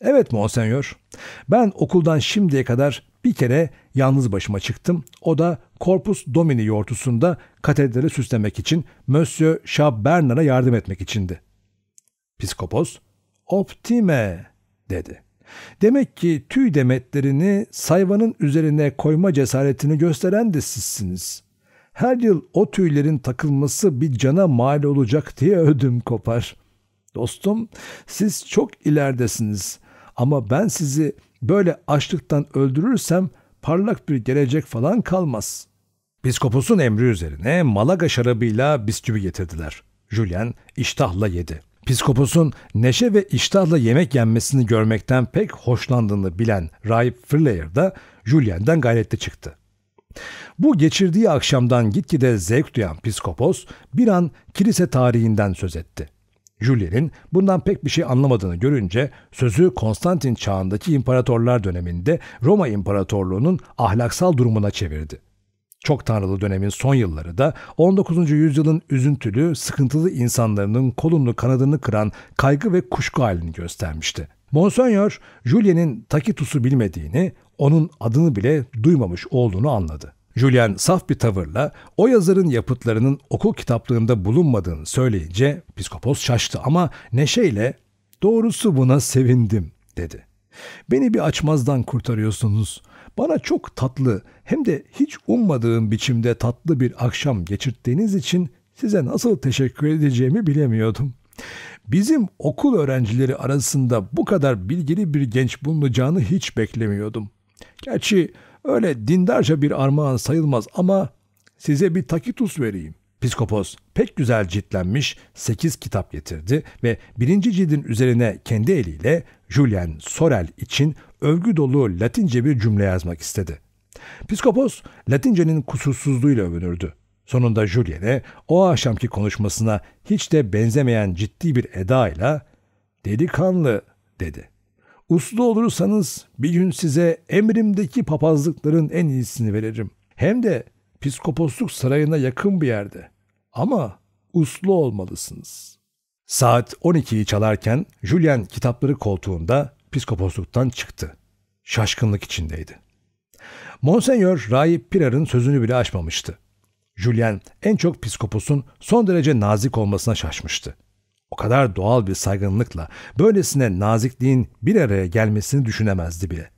Speaker 1: Evet monsenyor. Ben okuldan şimdiye kadar bir kere yalnız başıma çıktım. O da Corpus Domini yortusunda katedrali süslemek için Monsieur Chabernard'a yardım etmek içindi. Psikopos, optime dedi. Demek ki tüy demetlerini sayvanın üzerine koyma cesaretini gösteren de sizsiniz. Her yıl o tüylerin takılması bir cana mal olacak diye ödüm kopar. Dostum siz çok ileridesiniz ama ben sizi böyle açlıktan öldürürsem parlak bir gelecek falan kalmaz. Piskoposun emri üzerine Malaga şarabıyla bisküvi getirdiler. Julian iştahla yedi. Piskoposun neşe ve iştahla yemek yenmesini görmekten pek hoşlandığını bilen Raip Freyer da Julien'den gayretle çıktı. Bu geçirdiği akşamdan gitgide zevk duyan Piskopos bir an kilise tarihinden söz etti. Julien'in bundan pek bir şey anlamadığını görünce sözü Konstantin çağındaki imparatorlar döneminde Roma İmparatorluğu'nun ahlaksal durumuna çevirdi. Çok tanrılı dönemin son yılları da 19. yüzyılın üzüntülü, sıkıntılı insanların kolunu kanadını kıran kaygı ve kuşku halini göstermişti. Monsignor Julien'in Takitus'u bilmediğini, onun adını bile duymamış olduğunu anladı. Julian saf bir tavırla o yazarın yapıtlarının okul kitaplığında bulunmadığını söyleyince psikopos şaştı ama neşeyle doğrusu buna sevindim dedi. Beni bir açmazdan kurtarıyorsunuz. Bana çok tatlı hem de hiç ummadığım biçimde tatlı bir akşam geçirttiğiniz için size nasıl teşekkür edeceğimi bilemiyordum. Bizim okul öğrencileri arasında bu kadar bilgili bir genç bulunacağını hiç beklemiyordum. Gerçi öyle dindarca bir armağan sayılmaz ama size bir takitus vereyim. Piskopos pek güzel ciltlenmiş sekiz kitap getirdi ve birinci cildin üzerine kendi eliyle Julian Sorel için övgü dolu Latince bir cümle yazmak istedi. Piskopos Latincenin kusursuzluğuyla övünürdü. Sonunda Julian'e o akşamki konuşmasına hiç de benzemeyen ciddi bir edayla delikanlı dedi. Uslu olursanız bir gün size emrimdeki papazlıkların en iyisini veririm. Hem de piskoposluk sarayına yakın bir yerde. Ama uslu olmalısınız. Saat 12'yi çalarken Julian kitapları koltuğunda piskoposluktan çıktı. Şaşkınlık içindeydi. Monsenyor Rahip Pirar'ın sözünü bile açmamıştı. Julian en çok piskoposun son derece nazik olmasına şaşmıştı. O kadar doğal bir saygınlıkla böylesine nazikliğin bir araya gelmesini düşünemezdi bile.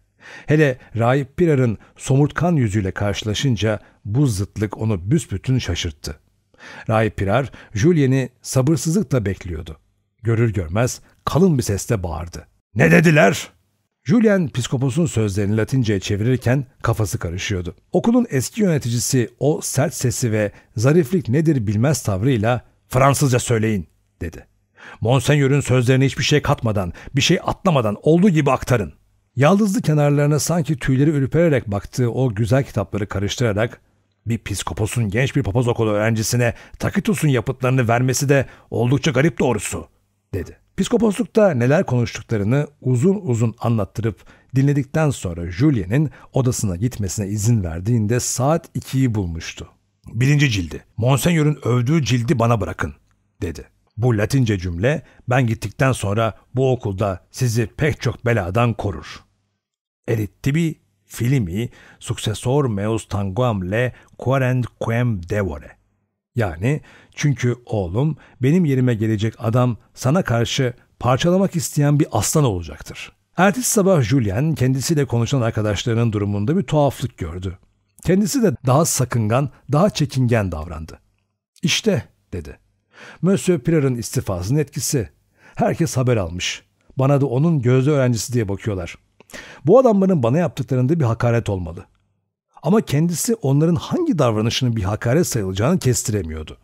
Speaker 1: Hele Raip Pirar'ın somurtkan yüzüyle karşılaşınca bu zıtlık onu büsbütün şaşırttı. Raip Pirar, Julien'i sabırsızlıkla bekliyordu. Görür görmez kalın bir sesle bağırdı. ''Ne dediler?'' Julian piskoposun sözlerini Latince'ye çevirirken kafası karışıyordu. Okulun eski yöneticisi o sert sesi ve zariflik nedir bilmez tavrıyla ''Fransızca söyleyin'' dedi. Monsenyör'ün sözlerine hiçbir şey katmadan, bir şey atlamadan olduğu gibi aktarın. Yaldızlı kenarlarına sanki tüyleri ürpererek baktığı o güzel kitapları karıştırarak bir piskoposun genç bir papaz okulu öğrencisine Takitus'un yapıtlarını vermesi de oldukça garip doğrusu, dedi. Piskoposlukta neler konuştuklarını uzun uzun anlattırıp dinledikten sonra Julien'in odasına gitmesine izin verdiğinde saat 2'yi bulmuştu. Birinci cildi. Monsenyör'ün övdüğü cildi bana bırakın, dedi. Bu Latince cümle ben gittikten sonra bu okulda sizi pek çok beladan korur. Erittibi filmi successor meus tanguam le quem devore. Yani çünkü oğlum benim yerime gelecek adam sana karşı parçalamak isteyen bir aslan olacaktır. Ertesi sabah Julian kendisiyle konuşan arkadaşlarının durumunda bir tuhaflık gördü. Kendisi de daha sakıngan, daha çekingen davrandı. İşte dedi. Monsieur Pirard'ın istifasının etkisi. Herkes haber almış. Bana da onun gözde öğrencisi diye bakıyorlar. Bu adamların bana yaptıklarında bir hakaret olmalı. Ama kendisi onların hangi davranışının bir hakaret sayılacağını kestiremiyordu.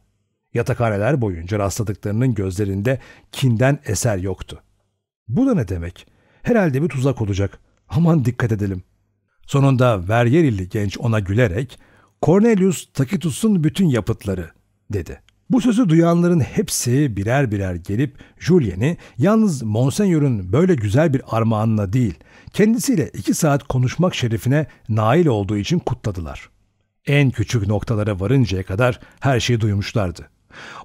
Speaker 1: Yatakhaneler boyunca rastladıklarının gözlerinde kinden eser yoktu. Bu da ne demek? Herhalde bir tuzak olacak. Aman dikkat edelim. Sonunda Veryerilli genç ona gülerek Cornelius Tacitus'un bütün yapıtları dedi. Bu sözü duyanların hepsi birer birer gelip Julien'i yalnız Monseigneur'un böyle güzel bir armağanına değil, kendisiyle iki saat konuşmak şerefine nail olduğu için kutladılar. En küçük noktalara varıncaya kadar her şeyi duymuşlardı.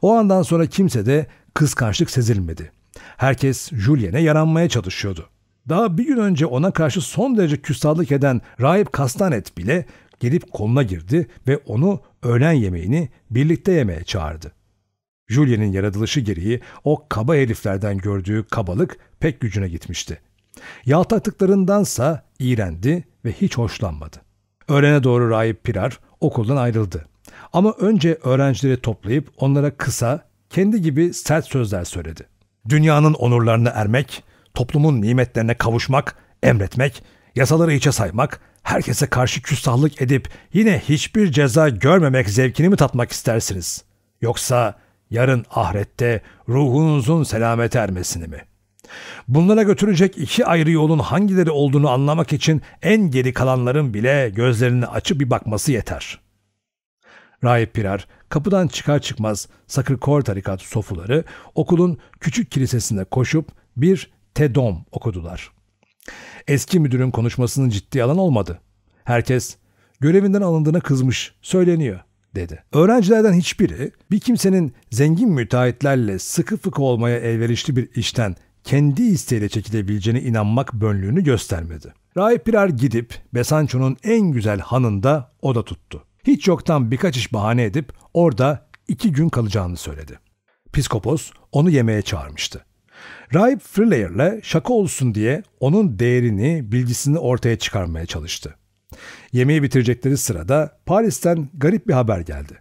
Speaker 1: O andan sonra kimse de kıskançlık sezilmedi. Herkes Julien'e yaranmaya çalışıyordu. Daha bir gün önce ona karşı son derece küstahlık eden Raip Kastanet bile gelip koluna girdi ve onu öğlen yemeğini birlikte yemeye çağırdı. Julia'nın yaratılışı gereği o kaba heriflerden gördüğü kabalık pek gücüne gitmişti. Yaltaktıklarındansa iğrendi ve hiç hoşlanmadı. Öğrene doğru rahip Pirar okuldan ayrıldı. Ama önce öğrencileri toplayıp onlara kısa, kendi gibi sert sözler söyledi. Dünyanın onurlarına ermek, toplumun nimetlerine kavuşmak, emretmek, yasaları içe saymak, herkese karşı küstahlık edip yine hiçbir ceza görmemek zevkini mi tatmak istersiniz? Yoksa yarın ahirette ruhunuzun selamet ermesini mi? Bunlara götürecek iki ayrı yolun hangileri olduğunu anlamak için en geri kalanların bile gözlerini açıp bir bakması yeter. Rahip Pirar kapıdan çıkar çıkmaz Sakır Kor Tarikatı sofuları okulun küçük kilisesine koşup bir tedom okudular. Eski müdürün konuşmasını ciddi alan olmadı. Herkes görevinden alındığına kızmış, söyleniyor dedi. Öğrencilerden hiçbiri bir kimsenin zengin müteahhitlerle sıkı fıkı olmaya elverişli bir işten kendi isteğiyle çekilebileceğine inanmak bönlüğünü göstermedi. Rahip Pirar gidip Besanço'nun en güzel hanında oda tuttu. Hiç yoktan birkaç iş bahane edip orada iki gün kalacağını söyledi. Piskopos onu yemeğe çağırmıştı. Rahip Frelayer'le şaka olsun diye onun değerini, bilgisini ortaya çıkarmaya çalıştı. Yemeği bitirecekleri sırada Paris'ten garip bir haber geldi.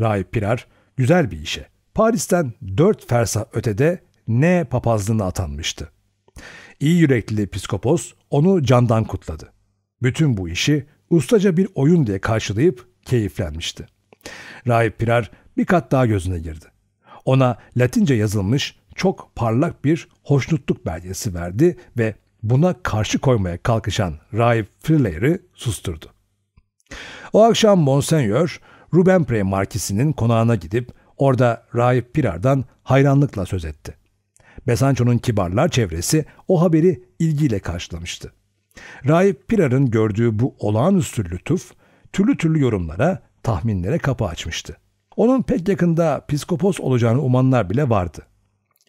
Speaker 1: Rahip Pirar güzel bir işe. Paris'ten dört fersa ötede ne papazlığına atanmıştı. İyi yürekli psikopos onu candan kutladı. Bütün bu işi ustaca bir oyun diye karşılayıp keyiflenmişti. Rahip Pirar bir kat daha gözüne girdi. Ona Latince yazılmış çok parlak bir hoşnutluk belgesi verdi ve buna karşı koymaya kalkışan Raif Friller'i susturdu. O akşam Monseigneur, Rubempre Markisi'nin konağına gidip orada Raif Pirar'dan hayranlıkla söz etti. Besanço'nun kibarlar çevresi o haberi ilgiyle karşılamıştı. Raif Pirar'ın gördüğü bu olağanüstü lütuf, türlü türlü yorumlara, tahminlere kapı açmıştı. Onun pek yakında psikopos olacağını umanlar bile vardı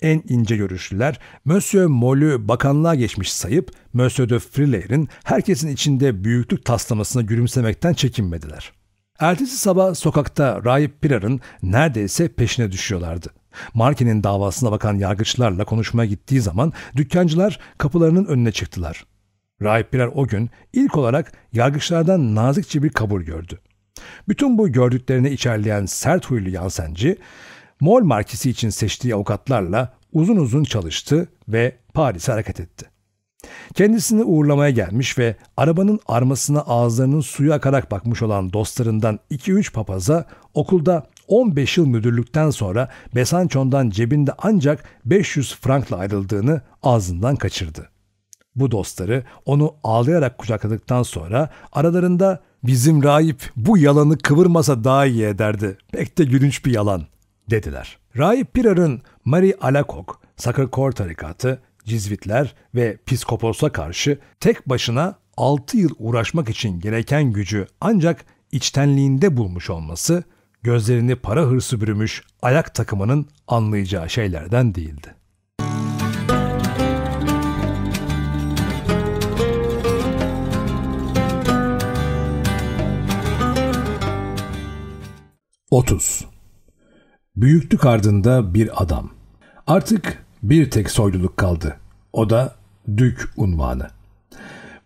Speaker 1: en ince görüşlüler Monsieur Moll'ü bakanlığa geçmiş sayıp Monsieur de Frilair'in herkesin içinde büyüklük taslamasına gülümsemekten çekinmediler. Ertesi sabah sokakta Rahip Pirar'ın neredeyse peşine düşüyorlardı. Marke'nin davasına bakan yargıçlarla konuşmaya gittiği zaman dükkancılar kapılarının önüne çıktılar. Rahip Pirar o gün ilk olarak yargıçlardan nazikçe bir kabul gördü. Bütün bu gördüklerini içerleyen sert huylu Yansenci, Mol markisi için seçtiği avukatlarla uzun uzun çalıştı ve Paris'e hareket etti. Kendisini uğurlamaya gelmiş ve arabanın armasına ağızlarının suyu akarak bakmış olan dostlarından 2-3 papaza okulda 15 yıl müdürlükten sonra Besançon'dan cebinde ancak 500 frankla ayrıldığını ağzından kaçırdı. Bu dostları onu ağlayarak kucakladıktan sonra aralarında bizim rahip bu yalanı kıvırmasa daha iyi ederdi. Pek de gülünç bir yalan dediler. Rahip Pirar'ın Mari Alakok, Sakır Kor tarikatı, Cizvitler ve Piskopos'a karşı tek başına 6 yıl uğraşmak için gereken gücü ancak içtenliğinde bulmuş olması, gözlerini para hırsı bürümüş ayak takımının anlayacağı şeylerden değildi. Otuz Büyüklük ardında bir adam. Artık bir tek soyluluk kaldı. O da Dük unvanı.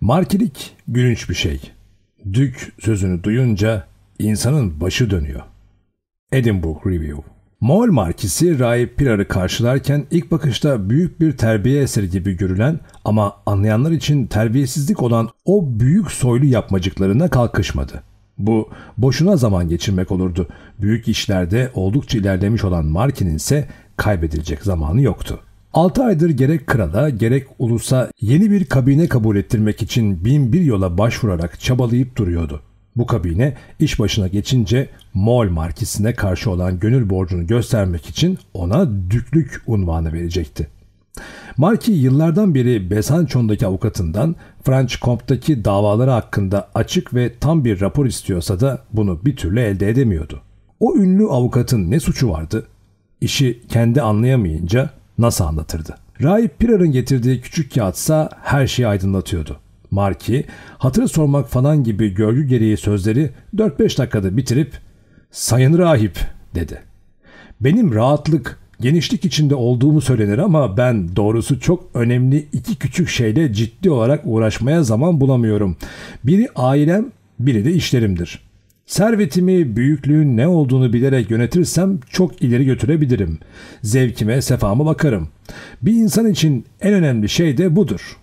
Speaker 1: Markilik gülünç bir şey. Dük sözünü duyunca insanın başı dönüyor. Edinburgh Review Moğol markisi Rahip Pirar'ı karşılarken ilk bakışta büyük bir terbiye eseri gibi görülen ama anlayanlar için terbiyesizlik olan o büyük soylu yapmacıklarına kalkışmadı. Bu boşuna zaman geçirmek olurdu. Büyük işlerde oldukça ilerlemiş olan Markin'in ise kaybedilecek zamanı yoktu. 6 aydır gerek krala gerek ulusa yeni bir kabine kabul ettirmek için bin bir yola başvurarak çabalayıp duruyordu. Bu kabine iş başına geçince Mol markisine karşı olan gönül borcunu göstermek için ona düklük unvanı verecekti. Marki yıllardan beri Besançon'daki avukatından Comte'daki davaları hakkında açık ve tam bir rapor istiyorsa da bunu bir türlü elde edemiyordu. O ünlü avukatın ne suçu vardı? İşi kendi anlayamayınca nasıl anlatırdı? Raip Pirar'ın getirdiği küçük kağıtsa her şeyi aydınlatıyordu. Marki, hatırı sormak falan gibi görgü gereği sözleri 4-5 dakikada bitirip ''Sayın Rahip'' dedi. Benim rahatlık genişlik içinde olduğumu söylenir ama ben doğrusu çok önemli iki küçük şeyle ciddi olarak uğraşmaya zaman bulamıyorum. Biri ailem, biri de işlerimdir. Servetimi, büyüklüğün ne olduğunu bilerek yönetirsem çok ileri götürebilirim. Zevkime, sefama bakarım. Bir insan için en önemli şey de budur.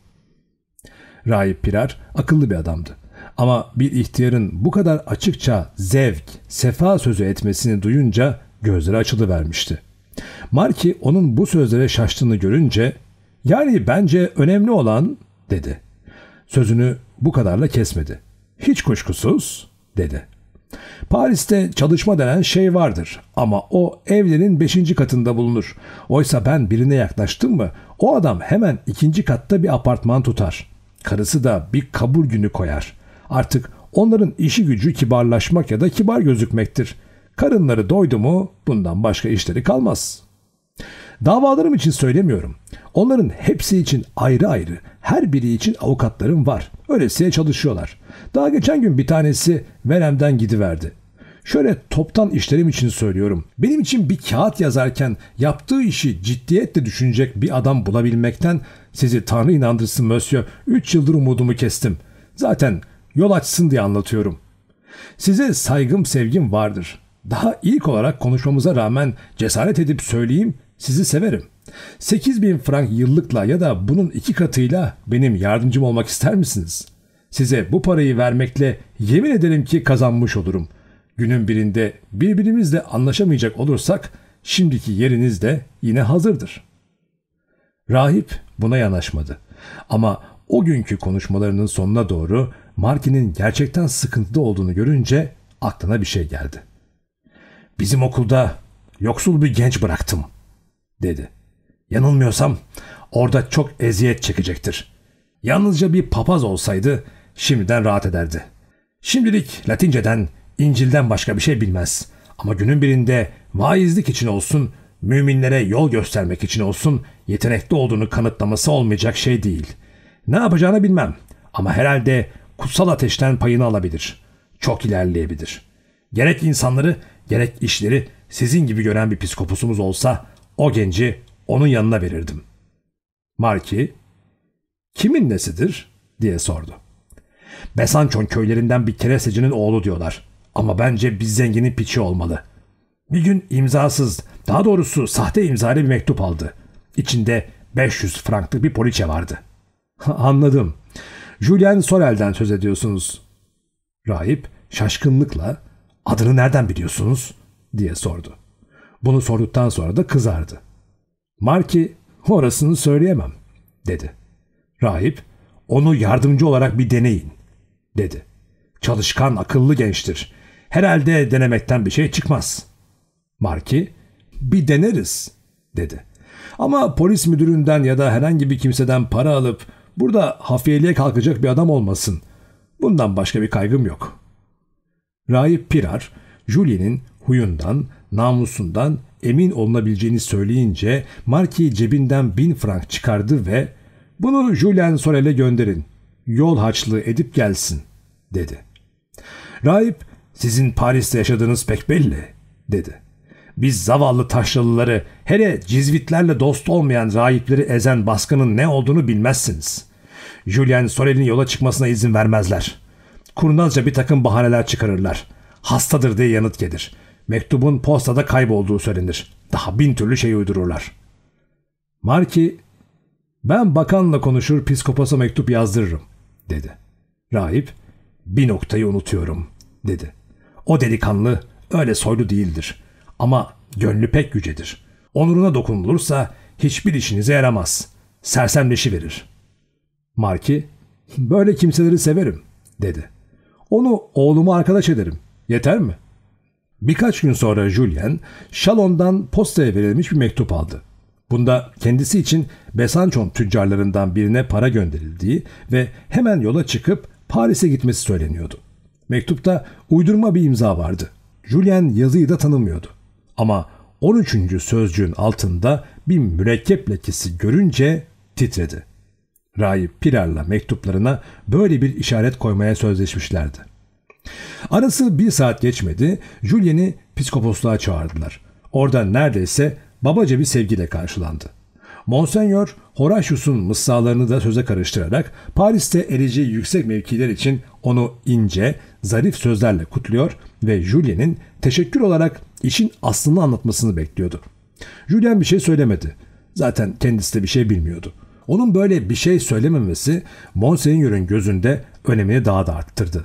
Speaker 1: Rahip Pirar akıllı bir adamdı. Ama bir ihtiyarın bu kadar açıkça zevk, sefa sözü etmesini duyunca gözleri vermişti. Marki onun bu sözlere şaştığını görünce yani bence önemli olan dedi. Sözünü bu kadarla kesmedi. Hiç kuşkusuz dedi. Paris'te çalışma denen şey vardır ama o evlerin beşinci katında bulunur. Oysa ben birine yaklaştım mı o adam hemen ikinci katta bir apartman tutar. Karısı da bir kabul günü koyar. Artık onların işi gücü kibarlaşmak ya da kibar gözükmektir. Karınları doydu mu bundan başka işleri kalmaz. Davalarım için söylemiyorum. Onların hepsi için ayrı ayrı, her biri için avukatlarım var. Öylesiye çalışıyorlar. Daha geçen gün bir tanesi veremden gidiverdi. Şöyle toptan işlerim için söylüyorum. Benim için bir kağıt yazarken yaptığı işi ciddiyetle düşünecek bir adam bulabilmekten sizi Tanrı inandırsın Mösyö. Üç yıldır umudumu kestim. Zaten yol açsın diye anlatıyorum. Size saygım sevgim vardır. Daha ilk olarak konuşmamıza rağmen cesaret edip söyleyeyim sizi severim. 8 bin frank yıllıkla ya da bunun iki katıyla benim yardımcım olmak ister misiniz? Size bu parayı vermekle yemin ederim ki kazanmış olurum. Günün birinde birbirimizle anlaşamayacak olursak şimdiki yeriniz de yine hazırdır. Rahip buna yanaşmadı. Ama o günkü konuşmalarının sonuna doğru Markin'in gerçekten sıkıntıda olduğunu görünce aklına bir şey geldi.'' Bizim okulda yoksul bir genç bıraktım dedi. Yanılmıyorsam orada çok eziyet çekecektir. Yalnızca bir papaz olsaydı şimdiden rahat ederdi. Şimdilik Latinceden, İncil'den başka bir şey bilmez. Ama günün birinde vaizlik için olsun, müminlere yol göstermek için olsun yetenekli olduğunu kanıtlaması olmayacak şey değil. Ne yapacağını bilmem ama herhalde kutsal ateşten payını alabilir. Çok ilerleyebilir. Gerek insanları gerek işleri sizin gibi gören bir psikoposunuz olsa o genci onun yanına verirdim. Marki, kimin nesidir diye sordu. Besançon köylerinden bir keresecinin oğlu diyorlar. Ama bence biz zenginin piçi olmalı. Bir gün imzasız, daha doğrusu sahte imzalı bir mektup aldı. İçinde 500 franklık bir poliçe vardı. [LAUGHS] Anladım. Julian Sorel'den söz ediyorsunuz. Rahip şaşkınlıkla adını nereden biliyorsunuz? diye sordu. Bunu sorduktan sonra da kızardı. Marki orasını söyleyemem dedi. Rahip onu yardımcı olarak bir deneyin dedi. Çalışkan akıllı gençtir. Herhalde denemekten bir şey çıkmaz. Marki bir deneriz dedi. Ama polis müdüründen ya da herhangi bir kimseden para alıp burada hafiyeliğe kalkacak bir adam olmasın. Bundan başka bir kaygım yok. Rahip Pirar, Julie'nin huyundan, namusundan emin olunabileceğini söyleyince Marki'yi cebinden bin frank çıkardı ve ''Bunu Julien Sorel'e gönderin, yol haçlığı edip gelsin.'' dedi. Rahip ''Sizin Paris'te yaşadığınız pek belli.'' dedi. Biz zavallı taşralıları, hele cizvitlerle dost olmayan rahipleri ezen baskının ne olduğunu bilmezsiniz. Julien Sorel'in yola çıkmasına izin vermezler. Kurnazca bir takım bahaneler çıkarırlar. Hastadır diye yanıt gelir. Mektubun postada kaybolduğu söylenir. Daha bin türlü şey uydururlar. Marki, ben bakanla konuşur piskoposa mektup yazdırırım, dedi. Rahip, bir noktayı unutuyorum, dedi. O delikanlı öyle soylu değildir. Ama gönlü pek yücedir. Onuruna dokunulursa hiçbir işinize yaramaz. Sersemleşi verir. Marki, böyle kimseleri severim, dedi. Onu oğluma arkadaş ederim. Yeter mi? Birkaç gün sonra Julien, Şalon'dan postaya verilmiş bir mektup aldı. Bunda kendisi için Besançon tüccarlarından birine para gönderildiği ve hemen yola çıkıp Paris'e gitmesi söyleniyordu. Mektupta uydurma bir imza vardı. Julien yazıyı da tanımıyordu. Ama 13. sözcüğün altında bir mürekkep lekesi görünce titredi. Rahip Pirar'la mektuplarına böyle bir işaret koymaya sözleşmişlerdi. Arası bir saat geçmedi, Julien'i psikoposluğa çağırdılar. Orada neredeyse babaca bir sevgiyle karşılandı. Monsenyor Horatius'un mısralarını da söze karıştırarak Paris'te ereceği yüksek mevkiler için onu ince, zarif sözlerle kutluyor ve Julien'in teşekkür olarak işin aslını anlatmasını bekliyordu. Julien bir şey söylemedi. Zaten kendisi de bir şey bilmiyordu. Onun böyle bir şey söylememesi Monseigneur'ün gözünde önemini daha da arttırdı.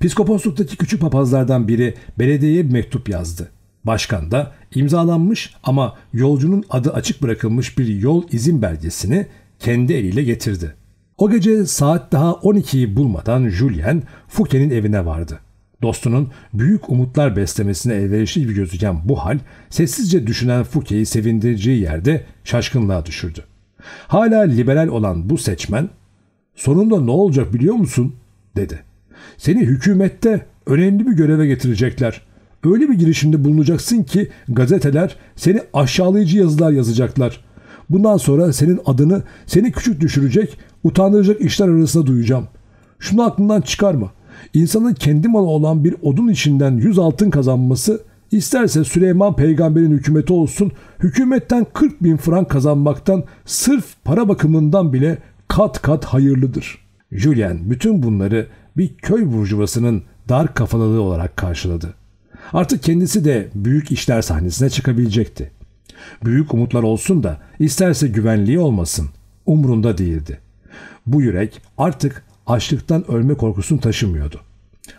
Speaker 1: Piskoposluktaki küçük papazlardan biri belediyeye bir mektup yazdı. Başkan da imzalanmış ama yolcunun adı açık bırakılmış bir yol izin belgesini kendi eliyle getirdi. O gece saat daha 12'yi bulmadan Julien Fouquet'in evine vardı. Dostunun büyük umutlar beslemesine elverişli bir gözüken bu hal, sessizce düşünen Fouquet'i sevindireceği yerde şaşkınlığa düşürdü. Hala liberal olan bu seçmen sonunda ne olacak biliyor musun dedi. Seni hükümette önemli bir göreve getirecekler. Öyle bir girişimde bulunacaksın ki gazeteler seni aşağılayıcı yazılar yazacaklar. Bundan sonra senin adını seni küçük düşürecek, utandıracak işler arasında duyacağım. Şunu aklından çıkarma. İnsanın kendi malı olan bir odun içinden yüz altın kazanması İsterse Süleyman peygamberin hükümeti olsun, hükümetten 40 bin frank kazanmaktan sırf para bakımından bile kat kat hayırlıdır. Julien bütün bunları bir köy burjuvasının dar kafalığı olarak karşıladı. Artık kendisi de büyük işler sahnesine çıkabilecekti. Büyük umutlar olsun da isterse güvenliği olmasın umrunda değildi. Bu yürek artık açlıktan ölme korkusunu taşımıyordu.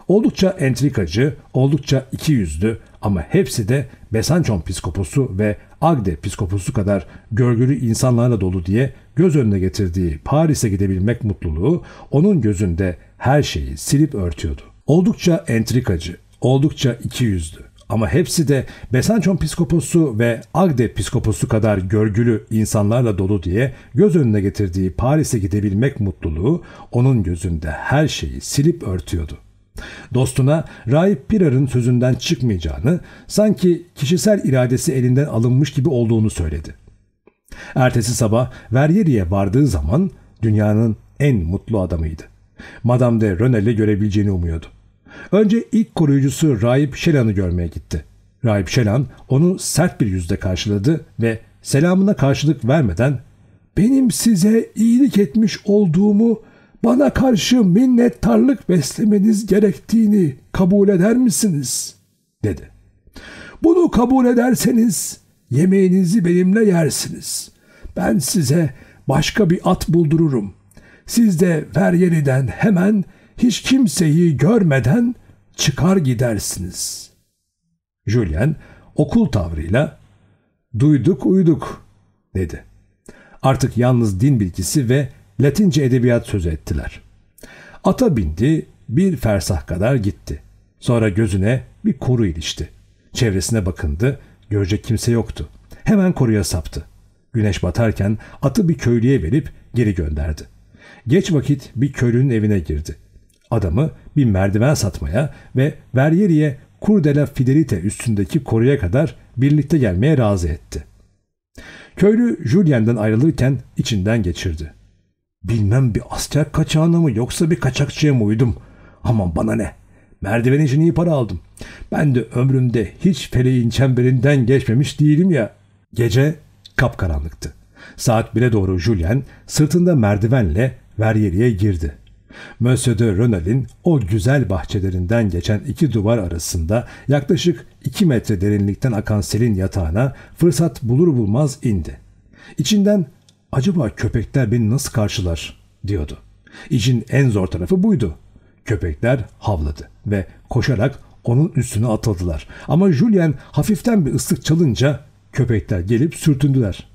Speaker 1: Oldukça entrikacı, oldukça iki yüzlü ama hepsi de Besançon Piskoposu ve Agde Piskoposu kadar görgülü insanlarla dolu diye göz önüne getirdiği Paris'e gidebilmek mutluluğu onun gözünde her şeyi silip örtüyordu. Oldukça entrikacı, oldukça ikiyüzlü ama hepsi de Besançon Piskoposu ve Agde Piskoposu kadar görgülü insanlarla dolu diye göz önüne getirdiği Paris'e gidebilmek mutluluğu onun gözünde her şeyi silip örtüyordu. Dostuna Raip Pirar'ın sözünden çıkmayacağını, sanki kişisel iradesi elinden alınmış gibi olduğunu söyledi. Ertesi sabah Veryeri'ye vardığı zaman dünyanın en mutlu adamıydı. Madame de Rönel'i görebileceğini umuyordu. Önce ilk koruyucusu Raip Şelan'ı görmeye gitti. Raip Şelan onu sert bir yüzde karşıladı ve selamına karşılık vermeden ''Benim size iyilik etmiş olduğumu bana karşı minnettarlık beslemeniz gerektiğini kabul eder misiniz? dedi. Bunu kabul ederseniz yemeğinizi benimle yersiniz. Ben size başka bir at buldururum. Siz de ver Feryeli'den hemen hiç kimseyi görmeden çıkar gidersiniz. Julien okul tavrıyla duyduk uyduk dedi. Artık yalnız din bilgisi ve Latince edebiyat söz ettiler. Ata bindi, bir fersah kadar gitti. Sonra gözüne bir koru ilişti. Çevresine bakındı, görecek kimse yoktu. Hemen koruya saptı. Güneş batarken atı bir köylüye verip geri gönderdi. Geç vakit bir köylünün evine girdi. Adamı bir merdiven satmaya ve Veryeri'ye Kurdela Fidelite üstündeki koruya kadar birlikte gelmeye razı etti. Köylü Julien'den ayrılırken içinden geçirdi. Bilmem bir asker kaçağına mı yoksa bir kaçakçıya mı uydum? Aman bana ne? Merdiven için iyi para aldım. Ben de ömrümde hiç feleğin çemberinden geçmemiş değilim ya. Gece kapkaranlıktı. Saat 1'e doğru Julien sırtında merdivenle Verrieri'ye girdi. Monsieur de Renal'in o güzel bahçelerinden geçen iki duvar arasında yaklaşık iki metre derinlikten akan selin yatağına fırsat bulur bulmaz indi. İçinden acaba köpekler beni nasıl karşılar diyordu. İşin en zor tarafı buydu. Köpekler havladı ve koşarak onun üstüne atıldılar. Ama Julian hafiften bir ıslık çalınca köpekler gelip sürtündüler.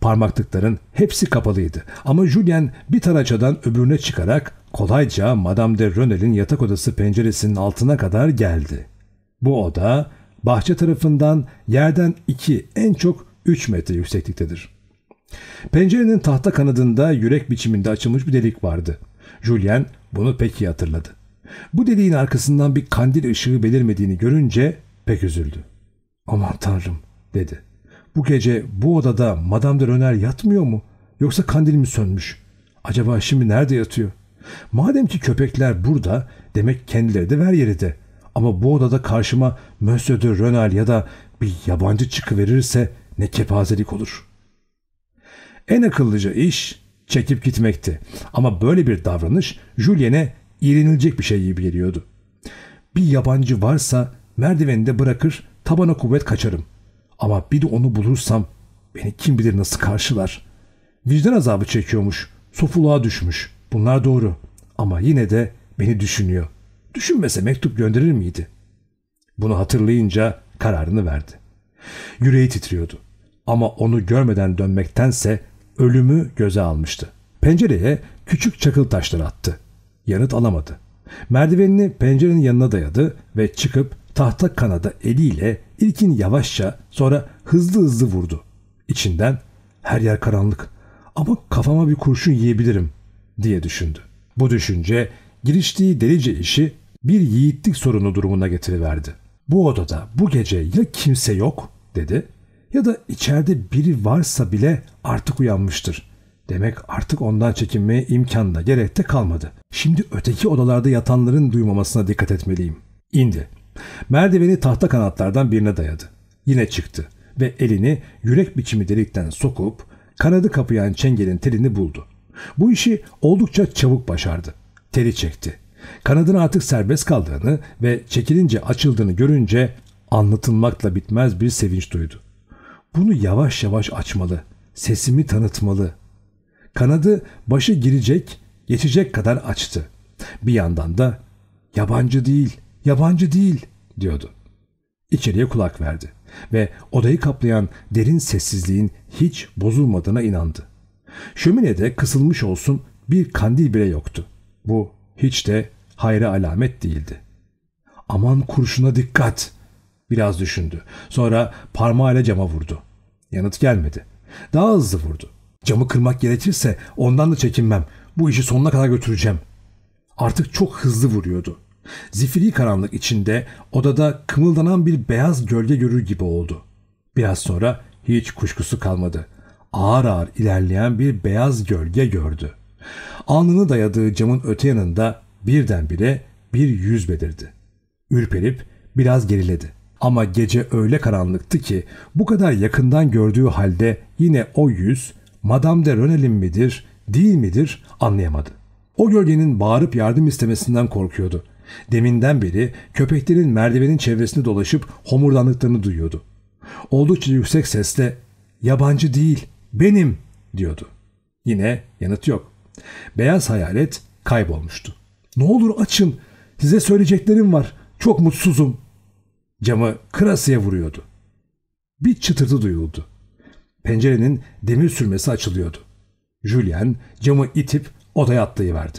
Speaker 1: Parmaklıkların hepsi kapalıydı ama Julian bir taraçadan öbürüne çıkarak kolayca Madame de Renel'in yatak odası penceresinin altına kadar geldi. Bu oda bahçe tarafından yerden iki en çok 3 metre yüksekliktedir. Pencerenin tahta kanadında yürek biçiminde açılmış bir delik vardı. Julien bunu pek iyi hatırladı. Bu deliğin arkasından bir kandil ışığı belirmediğini görünce pek üzüldü. Aman tanrım dedi. Bu gece bu odada Madame de Röner yatmıyor mu? Yoksa kandil mi sönmüş? Acaba şimdi nerede yatıyor? Madem ki köpekler burada demek kendileri de ver yeride. Ama bu odada karşıma Monsieur de Rönal ya da bir yabancı çıkıverirse ne kepazelik olur.'' En akıllıca iş çekip gitmekti. Ama böyle bir davranış Julien'e iğrenilecek bir şey gibi geliyordu. Bir yabancı varsa merdiveni de bırakır tabana kuvvet kaçarım. Ama bir de onu bulursam beni kim bilir nasıl karşılar. Vicdan azabı çekiyormuş. Sofuluğa düşmüş. Bunlar doğru. Ama yine de beni düşünüyor. Düşünmese mektup gönderir miydi? Bunu hatırlayınca kararını verdi. Yüreği titriyordu. Ama onu görmeden dönmektense ölümü göze almıştı. Pencereye küçük çakıl taşları attı. Yanıt alamadı. Merdivenini pencerenin yanına dayadı ve çıkıp tahta kanada eliyle ilkini yavaşça sonra hızlı hızlı vurdu. İçinden her yer karanlık ama kafama bir kurşun yiyebilirim diye düşündü. Bu düşünce giriştiği delice işi bir yiğitlik sorunu durumuna getiriverdi. Bu odada bu gece ya kimse yok dedi ya da içeride biri varsa bile artık uyanmıştır. Demek artık ondan çekinmeye imkan da gerek de kalmadı. Şimdi öteki odalarda yatanların duymamasına dikkat etmeliyim. İndi. Merdiveni tahta kanatlardan birine dayadı. Yine çıktı ve elini yürek biçimi delikten sokup kanadı kapayan çengelin telini buldu. Bu işi oldukça çabuk başardı. Teli çekti. Kanadın artık serbest kaldığını ve çekilince açıldığını görünce anlatılmakla bitmez bir sevinç duydu. Bunu yavaş yavaş açmalı, sesimi tanıtmalı. Kanadı başı girecek, geçecek kadar açtı. Bir yandan da yabancı değil, yabancı değil diyordu. İçeriye kulak verdi ve odayı kaplayan derin sessizliğin hiç bozulmadığına inandı. Şöminede kısılmış olsun bir kandil bile yoktu. Bu hiç de hayra alamet değildi. Aman kurşuna dikkat Biraz düşündü. Sonra parmağıyla cama vurdu. Yanıt gelmedi. Daha hızlı vurdu. Camı kırmak gerekirse ondan da çekinmem. Bu işi sonuna kadar götüreceğim. Artık çok hızlı vuruyordu. Zifiri karanlık içinde odada kımıldanan bir beyaz gölge görür gibi oldu. Biraz sonra hiç kuşkusu kalmadı. Ağır ağır ilerleyen bir beyaz gölge gördü. Alnını dayadığı camın öte yanında birdenbire bir yüz belirdi. Ürperip biraz geriledi. Ama gece öyle karanlıktı ki bu kadar yakından gördüğü halde yine o yüz Madame de Renel'in midir, değil midir anlayamadı. O gölgenin bağırıp yardım istemesinden korkuyordu. Deminden beri köpeklerin merdivenin çevresini dolaşıp homurdanlıklarını duyuyordu. Oldukça yüksek sesle ''Yabancı değil, benim'' diyordu. Yine yanıt yok. Beyaz hayalet kaybolmuştu. ''Ne olur açın, size söyleyeceklerim var, çok mutsuzum.'' Camı kırasıya vuruyordu. Bir çıtırtı duyuldu. Pencerenin demir sürmesi açılıyordu. Julian camı itip odaya atlayıverdi.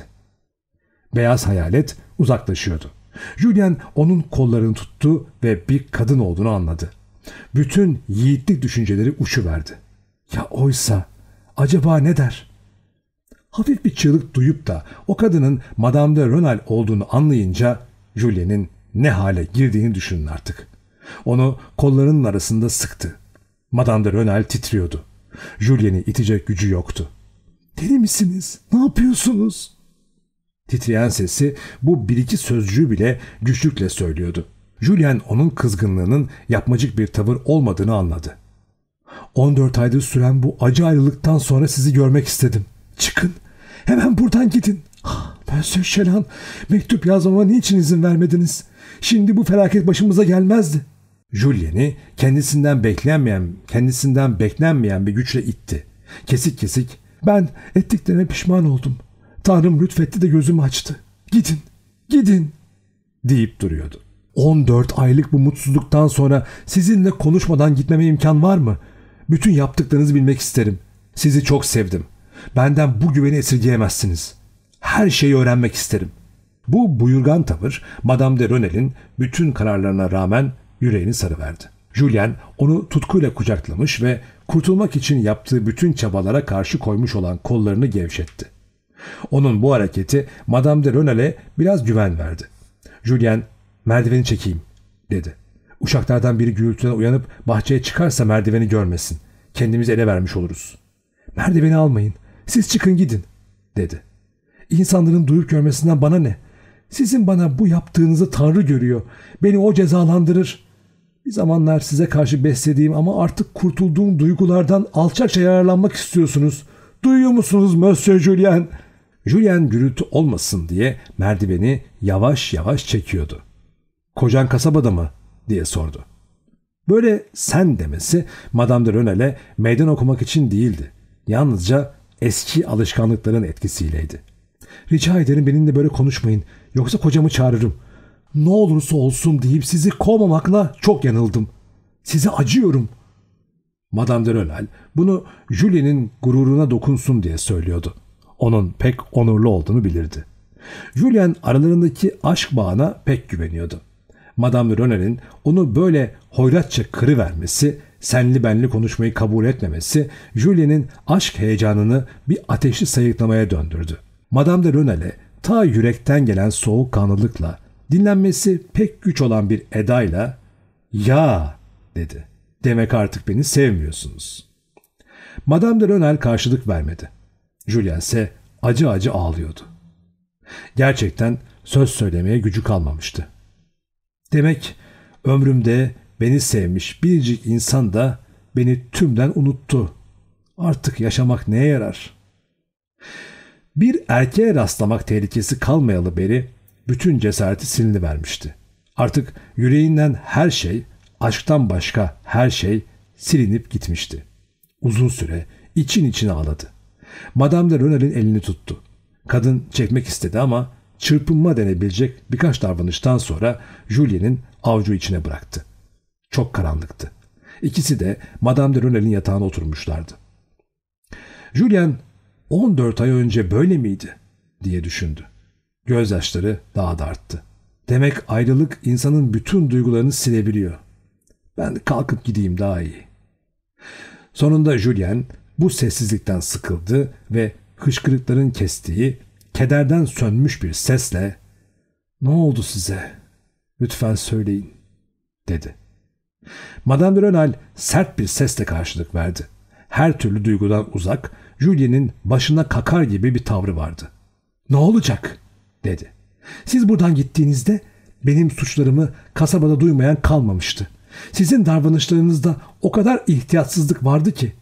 Speaker 1: Beyaz hayalet uzaklaşıyordu. Julian onun kollarını tuttu ve bir kadın olduğunu anladı. Bütün yiğitlik düşünceleri uçuverdi. Ya oysa acaba ne der? Hafif bir çığlık duyup da o kadının Madame de Ronal olduğunu anlayınca Julien'in ne hale girdiğini düşünün artık. Onu kollarının arasında sıktı. Madame de Renal titriyordu. Julien'i itecek gücü yoktu. Deli misiniz? Ne yapıyorsunuz? Titreyen sesi bu bir iki sözcüğü bile güçlükle söylüyordu. Julien onun kızgınlığının yapmacık bir tavır olmadığını anladı. 14 aydır süren bu acı ayrılıktan sonra sizi görmek istedim. Çıkın. Hemen buradan gidin. Ah, ben Şelan, mektup yazmama niçin izin vermediniz? Şimdi bu felaket başımıza gelmezdi. Julien'i kendisinden beklenmeyen, kendisinden beklenmeyen bir güçle itti. Kesik kesik ben ettiklerine pişman oldum. Tanrım lütfetti de gözümü açtı. Gidin, gidin deyip duruyordu. 14 aylık bu mutsuzluktan sonra sizinle konuşmadan gitmeme imkan var mı? Bütün yaptıklarınızı bilmek isterim. Sizi çok sevdim. Benden bu güveni esirgeyemezsiniz. Her şeyi öğrenmek isterim. Bu buyurgan tavır Madame de Renel'in bütün kararlarına rağmen yüreğini sarıverdi. Julien onu tutkuyla kucaklamış ve kurtulmak için yaptığı bütün çabalara karşı koymuş olan kollarını gevşetti. Onun bu hareketi Madame de Renel'e biraz güven verdi. Julien merdiveni çekeyim dedi. Uşaklardan biri gürültüden uyanıp bahçeye çıkarsa merdiveni görmesin. Kendimizi ele vermiş oluruz. Merdiveni almayın. Siz çıkın gidin dedi. İnsanların duyup görmesinden bana ne? Sizin bana bu yaptığınızı Tanrı görüyor. Beni o cezalandırır. Bir zamanlar size karşı beslediğim ama artık kurtulduğum duygulardan alçakça yararlanmak istiyorsunuz. Duyuyor musunuz Monsieur Julien? Julien gürültü olmasın diye merdiveni yavaş yavaş çekiyordu. Kocan kasabada mı? diye sordu. Böyle sen demesi Madame de Renal'e meydan okumak için değildi. Yalnızca eski alışkanlıkların etkisiyleydi. Rica ederim benimle böyle konuşmayın. Yoksa kocamı çağırırım. Ne olursa olsun deyip sizi kovmamakla çok yanıldım. Size acıyorum. Madame de Renal bunu Julie'nin gururuna dokunsun diye söylüyordu. Onun pek onurlu olduğunu bilirdi. Julien aralarındaki aşk bağına pek güveniyordu. Madame de Renal'in onu böyle hoyratça kırıvermesi, senli benli konuşmayı kabul etmemesi Julien'in aşk heyecanını bir ateşli sayıklamaya döndürdü. Madame de Renal'e ta yürekten gelen soğuk soğukkanlılıkla, dinlenmesi pek güç olan bir edayla ''Ya'' dedi. ''Demek artık beni sevmiyorsunuz.'' Madame de Renal karşılık vermedi. Julien ise acı acı ağlıyordu. Gerçekten söz söylemeye gücü kalmamıştı. Demek ömrümde beni sevmiş biricik insan da beni tümden unuttu. Artık yaşamak neye yarar?'' Bir erkeğe rastlamak tehlikesi kalmayalı beri bütün cesareti silini vermişti. Artık yüreğinden her şey, aşktan başka her şey silinip gitmişti. Uzun süre için içine ağladı. Madame de Renel'in elini tuttu. Kadın çekmek istedi ama çırpınma denebilecek birkaç davranıştan sonra Julien'in avcu içine bıraktı. Çok karanlıktı. İkisi de Madame de Renel'in yatağına oturmuşlardı. Julien 14 ay önce böyle miydi diye düşündü. Gözyaşları daha da arttı. Demek ayrılık insanın bütün duygularını silebiliyor. Ben kalkıp gideyim daha iyi. Sonunda Julien bu sessizlikten sıkıldı ve hışkırıkların kestiği, kederden sönmüş bir sesle ''Ne oldu size? Lütfen söyleyin.'' dedi. Madame de Renal sert bir sesle karşılık verdi. Her türlü duygudan uzak, Julie'nin başına kakar gibi bir tavrı vardı. Ne olacak? dedi. Siz buradan gittiğinizde benim suçlarımı kasabada duymayan kalmamıştı. Sizin davranışlarınızda o kadar ihtiyatsızlık vardı ki.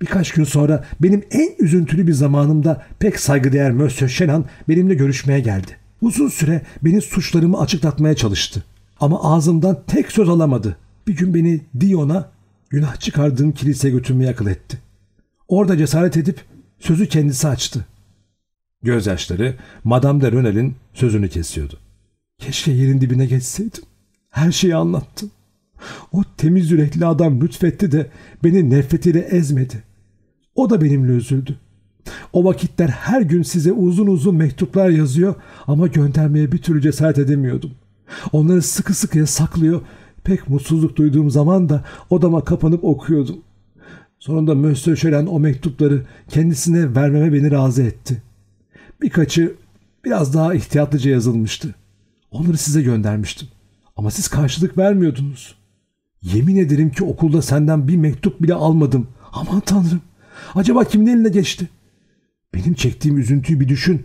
Speaker 1: Birkaç gün sonra benim en üzüntülü bir zamanımda pek saygıdeğer Mösyö Şenan benimle görüşmeye geldi. Uzun süre beni suçlarımı açıklatmaya çalıştı. Ama ağzımdan tek söz alamadı. Bir gün beni Dion'a günah çıkardığım kiliseye götürmeye akıl etti. Orada cesaret edip sözü kendisi açtı. Gözyaşları Madame de Renel'in sözünü kesiyordu. Keşke yerin dibine geçseydim. Her şeyi anlattım. O temiz yürekli adam lütfetti de beni nefretiyle ezmedi. O da benimle üzüldü. O vakitler her gün size uzun uzun mektuplar yazıyor ama göndermeye bir türlü cesaret edemiyordum. Onları sıkı sıkıya saklıyor, pek mutsuzluk duyduğum zaman da odama kapanıp okuyordum. Sonunda Mösyö Şölen o mektupları kendisine vermeme beni razı etti. Birkaçı biraz daha ihtiyatlıca yazılmıştı. Onları size göndermiştim. Ama siz karşılık vermiyordunuz. Yemin ederim ki okulda senden bir mektup bile almadım. Aman tanrım. Acaba kimin eline geçti? Benim çektiğim üzüntüyü bir düşün.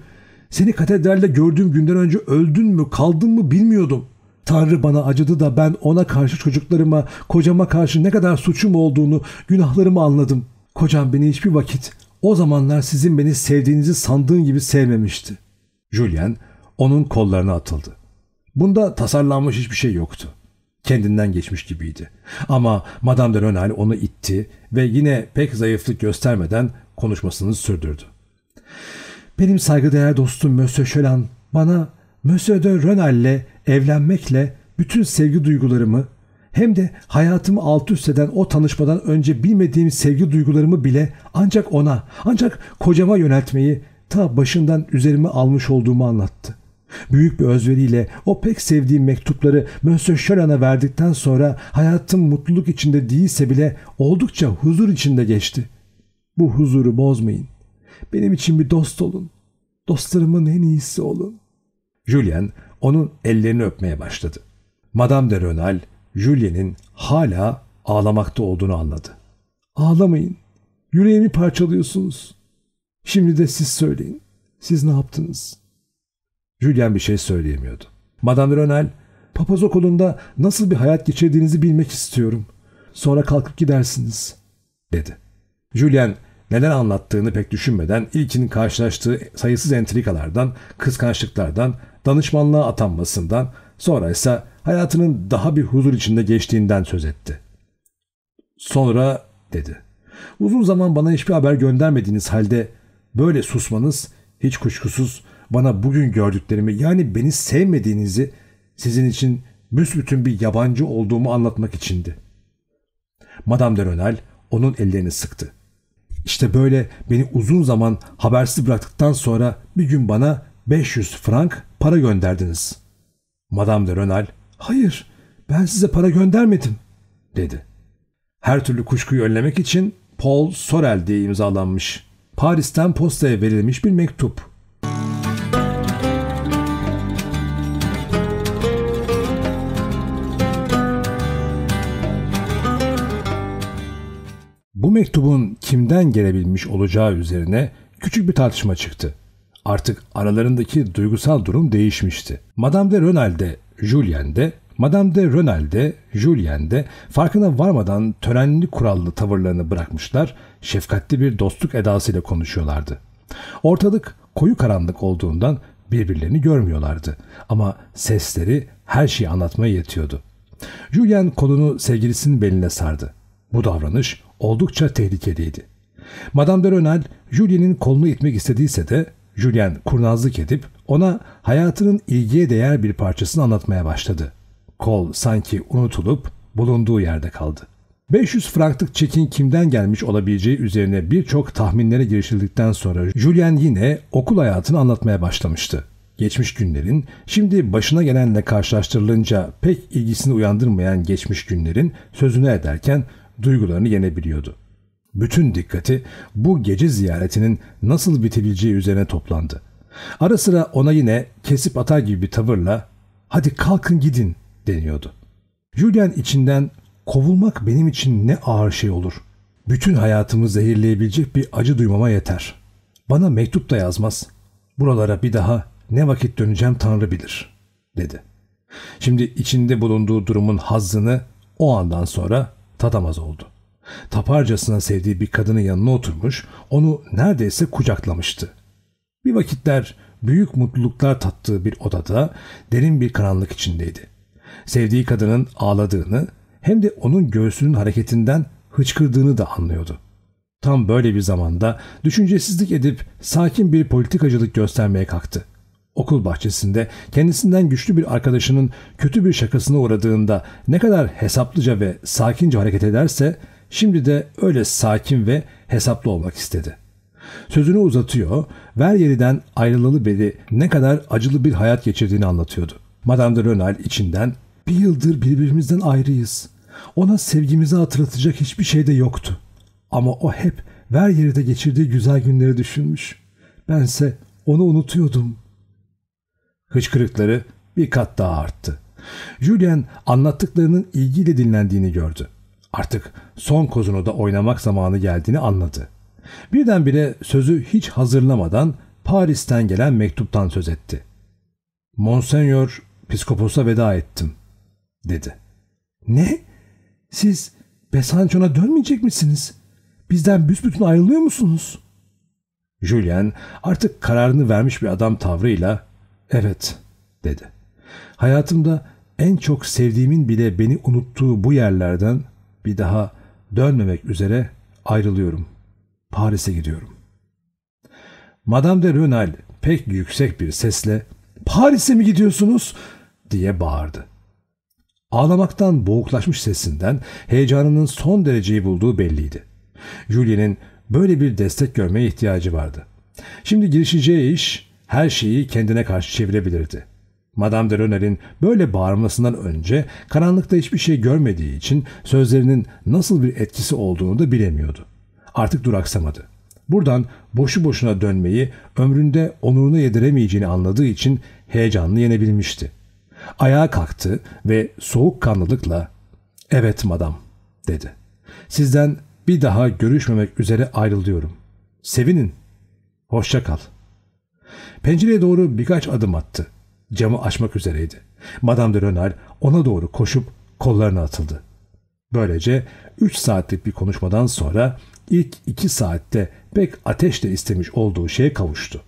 Speaker 1: Seni katedralde gördüğüm günden önce öldün mü kaldın mı bilmiyordum. Tanrı bana acıdı da ben ona karşı çocuklarıma, kocama karşı ne kadar suçum olduğunu, günahlarımı anladım. Kocam beni hiçbir vakit o zamanlar sizin beni sevdiğinizi sandığın gibi sevmemişti. Julian onun kollarına atıldı. Bunda tasarlanmış hiçbir şey yoktu. Kendinden geçmiş gibiydi. Ama Madame de Renal onu itti ve yine pek zayıflık göstermeden konuşmasını sürdürdü. Benim saygıdeğer dostum Monsieur Şölan bana Monsieur de Renal'le evlenmekle bütün sevgi duygularımı hem de hayatımı alt üst eden o tanışmadan önce bilmediğim sevgi duygularımı bile ancak ona, ancak kocama yöneltmeyi ta başından üzerime almış olduğumu anlattı. Büyük bir özveriyle o pek sevdiğim mektupları Monsieur Şölen'e verdikten sonra hayatım mutluluk içinde değilse bile oldukça huzur içinde geçti. Bu huzuru bozmayın. Benim için bir dost olun. Dostlarımın en iyisi olun. Julien onun ellerini öpmeye başladı. Madame de Renal, Julien'in hala ağlamakta olduğunu anladı. Ağlamayın. Yüreğimi parçalıyorsunuz. Şimdi de siz söyleyin. Siz ne yaptınız? Julien bir şey söyleyemiyordu. Madame de Renal, papaz okulunda nasıl bir hayat geçirdiğinizi bilmek istiyorum. Sonra kalkıp gidersiniz, dedi. Julien neden anlattığını pek düşünmeden ilkin karşılaştığı sayısız entrikalardan, kıskançlıklardan danışmanlığa atanmasından, sonra ise hayatının daha bir huzur içinde geçtiğinden söz etti. Sonra dedi. Uzun zaman bana hiçbir haber göndermediğiniz halde böyle susmanız hiç kuşkusuz bana bugün gördüklerimi yani beni sevmediğinizi sizin için büsbütün bir yabancı olduğumu anlatmak içindi. Madame de Renal onun ellerini sıktı. İşte böyle beni uzun zaman habersiz bıraktıktan sonra bir gün bana 500 frank para gönderdiniz. Madame de Renal, hayır ben size para göndermedim dedi. Her türlü kuşkuyu önlemek için Paul Sorel diye imzalanmış. Paris'ten postaya verilmiş bir mektup. Bu mektubun kimden gelebilmiş olacağı üzerine küçük bir tartışma çıktı. Artık aralarındaki duygusal durum değişmişti. Madame de Renal'de, Julien de, Madame de Renal'de, Julien de farkına varmadan törenli kurallı tavırlarını bırakmışlar, şefkatli bir dostluk edasıyla konuşuyorlardı. Ortalık koyu karanlık olduğundan birbirlerini görmüyorlardı ama sesleri her şeyi anlatmaya yetiyordu. Julien kolunu sevgilisinin beline sardı. Bu davranış oldukça tehlikeliydi. Madame de Renal, Julien'in kolunu itmek istediyse de Julian kurnazlık edip ona hayatının ilgiye değer bir parçasını anlatmaya başladı. Kol sanki unutulup bulunduğu yerde kaldı. 500 franklık çekin kimden gelmiş olabileceği üzerine birçok tahminlere girişildikten sonra Julian yine okul hayatını anlatmaya başlamıştı. Geçmiş günlerin, şimdi başına gelenle karşılaştırılınca pek ilgisini uyandırmayan geçmiş günlerin sözünü ederken duygularını yenebiliyordu bütün dikkati bu gece ziyaretinin nasıl bitebileceği üzerine toplandı. Ara sıra ona yine kesip atar gibi bir tavırla hadi kalkın gidin deniyordu. Julian içinden kovulmak benim için ne ağır şey olur. Bütün hayatımı zehirleyebilecek bir acı duymama yeter. Bana mektup da yazmaz. Buralara bir daha ne vakit döneceğim Tanrı bilir dedi. Şimdi içinde bulunduğu durumun hazzını o andan sonra tatamaz oldu. Taparcasına sevdiği bir kadının yanına oturmuş, onu neredeyse kucaklamıştı. Bir vakitler büyük mutluluklar tattığı bir odada derin bir karanlık içindeydi. Sevdiği kadının ağladığını hem de onun göğsünün hareketinden hıçkırdığını da anlıyordu. Tam böyle bir zamanda düşüncesizlik edip sakin bir politikacılık göstermeye kalktı. Okul bahçesinde kendisinden güçlü bir arkadaşının kötü bir şakasına uğradığında ne kadar hesaplıca ve sakince hareket ederse Şimdi de öyle sakin ve hesaplı olmak istedi. Sözünü uzatıyor, ver yeriden ayrılalı beri ne kadar acılı bir hayat geçirdiğini anlatıyordu. Madame de Renal içinden bir yıldır birbirimizden ayrıyız. Ona sevgimizi hatırlatacak hiçbir şey de yoktu. Ama o hep ver yeride geçirdiği güzel günleri düşünmüş. Bense onu unutuyordum. Hıçkırıkları bir kat daha arttı. Julian anlattıklarının ilgiyle dinlendiğini gördü. Artık son kozunu da oynamak zamanı geldiğini anladı. Birdenbire sözü hiç hazırlamadan Paris'ten gelen mektuptan söz etti. Monsenyor Piskopos'a veda ettim, dedi. Ne? Siz Besançon'a dönmeyecek misiniz? Bizden büsbütün ayrılıyor musunuz? Julien artık kararını vermiş bir adam tavrıyla evet dedi. Hayatımda en çok sevdiğimin bile beni unuttuğu bu yerlerden bir daha dönmemek üzere ayrılıyorum. Paris'e gidiyorum. Madame de Renal pek yüksek bir sesle Paris'e mi gidiyorsunuz diye bağırdı. Ağlamaktan boğuklaşmış sesinden heyecanının son dereceyi bulduğu belliydi. Julien'in böyle bir destek görmeye ihtiyacı vardı. Şimdi girişeceği iş her şeyi kendine karşı çevirebilirdi. Madame de Renal'in böyle bağırmasından önce karanlıkta hiçbir şey görmediği için sözlerinin nasıl bir etkisi olduğunu da bilemiyordu. Artık duraksamadı. Buradan boşu boşuna dönmeyi ömründe onuruna yediremeyeceğini anladığı için heyecanlı yenebilmişti. Ayağa kalktı ve soğuk kanlılıkla ''Evet madam'' dedi. ''Sizden bir daha görüşmemek üzere ayrılıyorum. Sevinin. Hoşça kal.'' Pencereye doğru birkaç adım attı camı açmak üzereydi. Madame de Renal ona doğru koşup kollarına atıldı. Böylece 3 saatlik bir konuşmadan sonra ilk 2 saatte pek ateşle istemiş olduğu şeye kavuştu.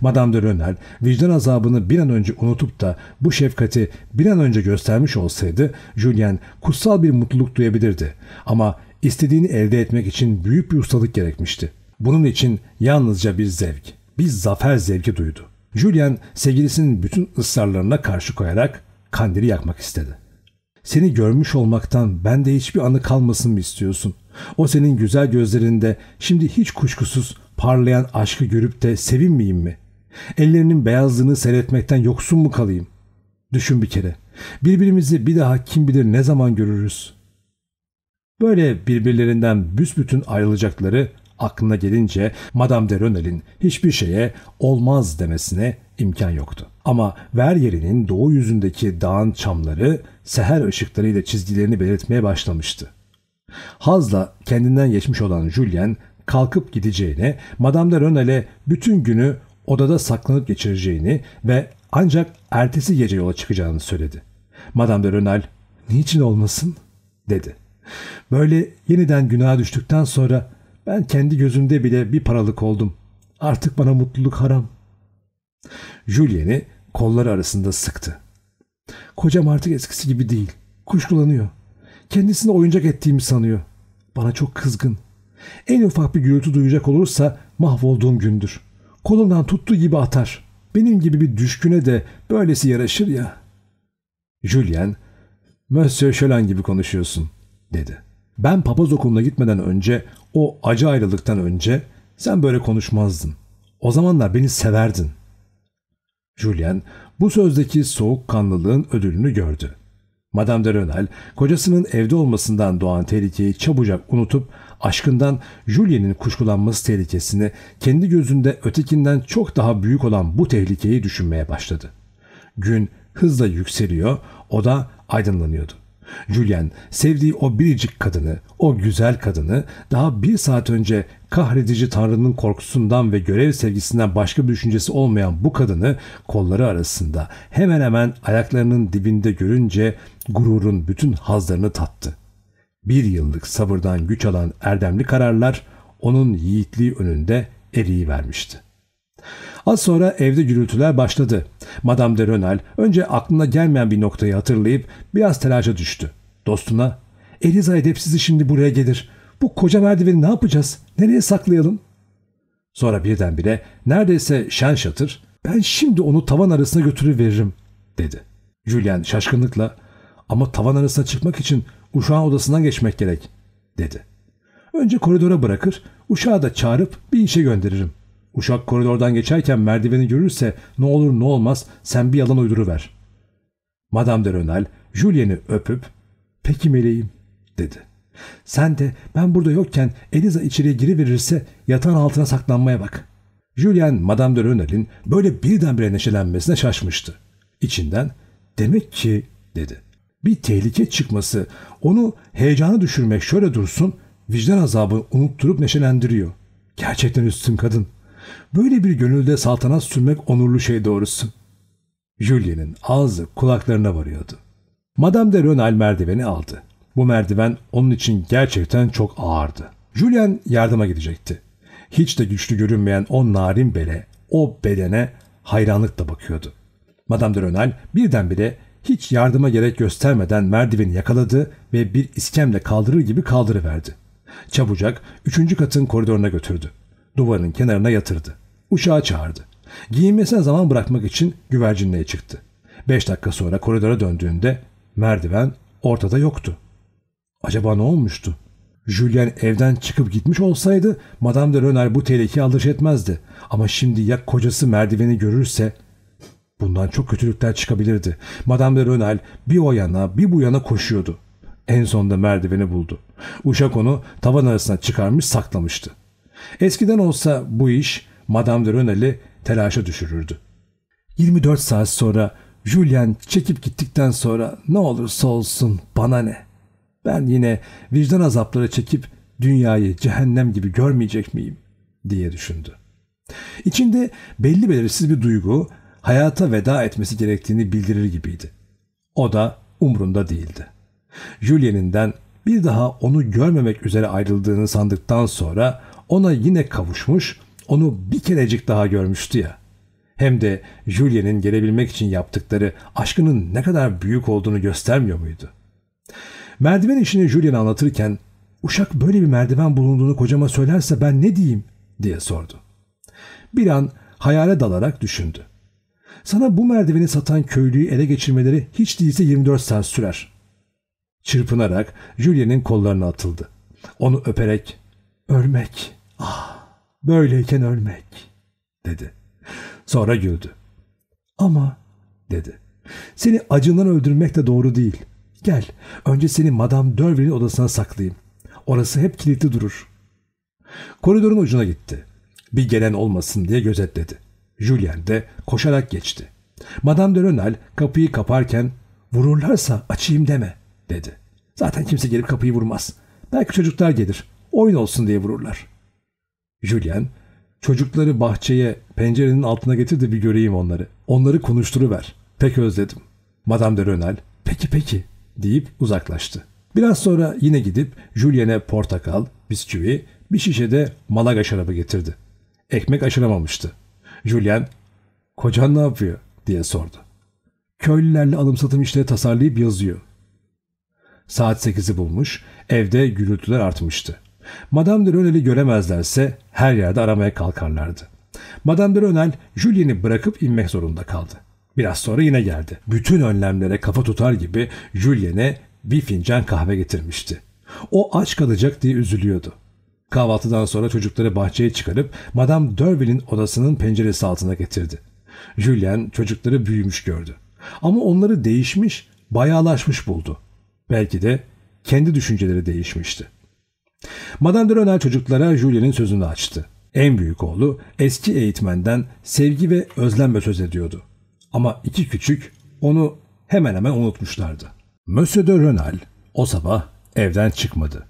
Speaker 1: Madame de Renal vicdan azabını bir an önce unutup da bu şefkati bir an önce göstermiş olsaydı Julien kutsal bir mutluluk duyabilirdi. Ama istediğini elde etmek için büyük bir ustalık gerekmişti. Bunun için yalnızca bir zevk, bir zafer zevki duydu. Julian sevgilisinin bütün ısrarlarına karşı koyarak kandili yakmak istedi. Seni görmüş olmaktan bende hiçbir anı kalmasın mı istiyorsun? O senin güzel gözlerinde şimdi hiç kuşkusuz parlayan aşkı görüp de sevinmeyeyim mi? Ellerinin beyazlığını seyretmekten yoksun mu kalayım? Düşün bir kere. Birbirimizi bir daha kim bilir ne zaman görürüz? Böyle birbirlerinden büsbütün ayrılacakları aklına gelince Madame de Renel'in hiçbir şeye olmaz demesine imkan yoktu. Ama Verrier'in doğu yüzündeki dağın çamları seher ışıklarıyla çizgilerini belirtmeye başlamıştı. Hazla kendinden geçmiş olan Julien kalkıp gideceğine, Madame de Renel'e bütün günü odada saklanıp geçireceğini ve ancak ertesi gece yola çıkacağını söyledi. Madame de Renal niçin olmasın dedi. Böyle yeniden günaha düştükten sonra ben kendi gözümde bile bir paralık oldum. Artık bana mutluluk haram. Julien'i kolları arasında sıktı. Kocam artık eskisi gibi değil. Kuşkulanıyor. Kendisini oyuncak ettiğimi sanıyor. Bana çok kızgın. En ufak bir gürültü duyacak olursa mahvolduğum gündür. Kolumdan tuttuğu gibi atar. Benim gibi bir düşküne de böylesi yaraşır ya. Julien, Monsieur Şölen gibi konuşuyorsun, dedi.'' ben papaz okuluna gitmeden önce o acı ayrılıktan önce sen böyle konuşmazdın. O zamanlar beni severdin. Julian bu sözdeki soğukkanlılığın ödülünü gördü. Madame de Renal kocasının evde olmasından doğan tehlikeyi çabucak unutup aşkından Julien'in kuşkulanması tehlikesini kendi gözünde ötekinden çok daha büyük olan bu tehlikeyi düşünmeye başladı. Gün hızla yükseliyor, o da aydınlanıyordu. Julien sevdiği o biricik kadını, o güzel kadını daha bir saat önce kahredici Tanrı'nın korkusundan ve görev sevgisinden başka bir düşüncesi olmayan bu kadını kolları arasında hemen hemen ayaklarının dibinde görünce gururun bütün hazlarını tattı. Bir yıllık sabırdan güç alan erdemli kararlar onun yiğitliği önünde eriyi vermişti. Az sonra evde gürültüler başladı. Madame de Renal önce aklına gelmeyen bir noktayı hatırlayıp biraz telaşa düştü. Dostuna Eliza edepsizi şimdi buraya gelir. Bu koca merdiveni ne yapacağız? Nereye saklayalım? Sonra birdenbire neredeyse şen şatır ben şimdi onu tavan arasına götürüveririm dedi. Julian şaşkınlıkla ama tavan arasına çıkmak için uşağın odasından geçmek gerek dedi. Önce koridora bırakır uşağı da çağırıp bir işe gönderirim Uşak koridordan geçerken merdiveni görürse ne olur ne olmaz sen bir yalan uyduruver. Madame de Renal Julien'i öpüp peki meleğim dedi. Sen de ben burada yokken Eliza içeriye giriverirse yatağın altına saklanmaya bak. Julien Madame de Renal'in böyle birdenbire neşelenmesine şaşmıştı. İçinden demek ki dedi. Bir tehlike çıkması onu heyecanı düşürmek şöyle dursun vicdan azabı unutturup neşelendiriyor. Gerçekten üstün kadın.'' Böyle bir gönülde saltanat sürmek onurlu şey doğrusu. Julien'in ağzı kulaklarına varıyordu. Madame de Renal merdiveni aldı. Bu merdiven onun için gerçekten çok ağırdı. Julien yardıma gidecekti. Hiç de güçlü görünmeyen o narin bele, o bedene hayranlıkla bakıyordu. Madame de Renal birdenbire hiç yardıma gerek göstermeden merdiveni yakaladı ve bir iskemle kaldırır gibi kaldırıverdi. Çabucak üçüncü katın koridoruna götürdü duvarın kenarına yatırdı. Uşağı çağırdı. Giyinmesine zaman bırakmak için güvercinliğe çıktı. Beş dakika sonra koridora döndüğünde merdiven ortada yoktu. Acaba ne olmuştu? Julien evden çıkıp gitmiş olsaydı Madame de Röner bu tehlikeyi aldırış etmezdi. Ama şimdi ya kocası merdiveni görürse bundan çok kötülükler çıkabilirdi. Madame de Röner bir o yana bir bu yana koşuyordu. En sonunda merdiveni buldu. Uşak onu tavan arasına çıkarmış saklamıştı. Eskiden olsa bu iş Madame de Renal'i telaşa düşürürdü. 24 saat sonra Julian çekip gittikten sonra ne olursa olsun bana ne? Ben yine vicdan azapları çekip dünyayı cehennem gibi görmeyecek miyim? diye düşündü. İçinde belli belirsiz bir duygu hayata veda etmesi gerektiğini bildirir gibiydi. O da umrunda değildi. Julien'inden bir daha onu görmemek üzere ayrıldığını sandıktan sonra ona yine kavuşmuş, onu bir kerecik daha görmüştü ya. Hem de Julia'nın gelebilmek için yaptıkları aşkının ne kadar büyük olduğunu göstermiyor muydu? Merdiven işini Julien anlatırken uşak böyle bir merdiven bulunduğunu kocama söylerse ben ne diyeyim diye sordu. Bir an hayale dalarak düşündü. Sana bu merdiveni satan köylüyü ele geçirmeleri hiç değilse 24 saat sürer. Çırpınarak Julia'nın kollarına atıldı. Onu öperek, ölmek. Ah, böyleyken ölmek, dedi. Sonra güldü. Ama, dedi. Seni acından öldürmek de doğru değil. Gel, önce seni Madame Dörvel'in odasına saklayayım. Orası hep kilitli durur. Koridorun ucuna gitti. Bir gelen olmasın diye gözetledi. Julien de koşarak geçti. Madame de Renal kapıyı kaparken vururlarsa açayım deme dedi. Zaten kimse gelip kapıyı vurmaz. Belki çocuklar gelir. Oyun olsun diye vururlar. Julien, çocukları bahçeye pencerenin altına getir de bir göreyim onları. Onları konuşturuver. Pek özledim. Madame de Renal, peki peki deyip uzaklaştı. Biraz sonra yine gidip Julien'e portakal, bisküvi, bir şişe de Malaga şarabı getirdi. Ekmek aşıramamıştı. Julien, kocan ne yapıyor diye sordu. Köylülerle alım satım işleri tasarlayıp yazıyor. Saat 8'i bulmuş, evde gürültüler artmıştı. Madame de Rönel'i göremezlerse her yerde aramaya kalkarlardı. Madame de Rönel, Julien'i bırakıp inmek zorunda kaldı. Biraz sonra yine geldi. Bütün önlemlere kafa tutar gibi Julien'e bir fincan kahve getirmişti. O aç kalacak diye üzülüyordu. Kahvaltıdan sonra çocukları bahçeye çıkarıp Madame Derville'in odasının penceresi altına getirdi. Julien çocukları büyümüş gördü. Ama onları değişmiş, bayağılaşmış buldu. Belki de kendi düşünceleri değişmişti.'' Madame de Renal çocuklara Julien'in sözünü açtı. En büyük oğlu eski eğitmenden sevgi ve özlemle söz ediyordu. Ama iki küçük onu hemen hemen unutmuşlardı. Monsieur de Renal o sabah evden çıkmadı.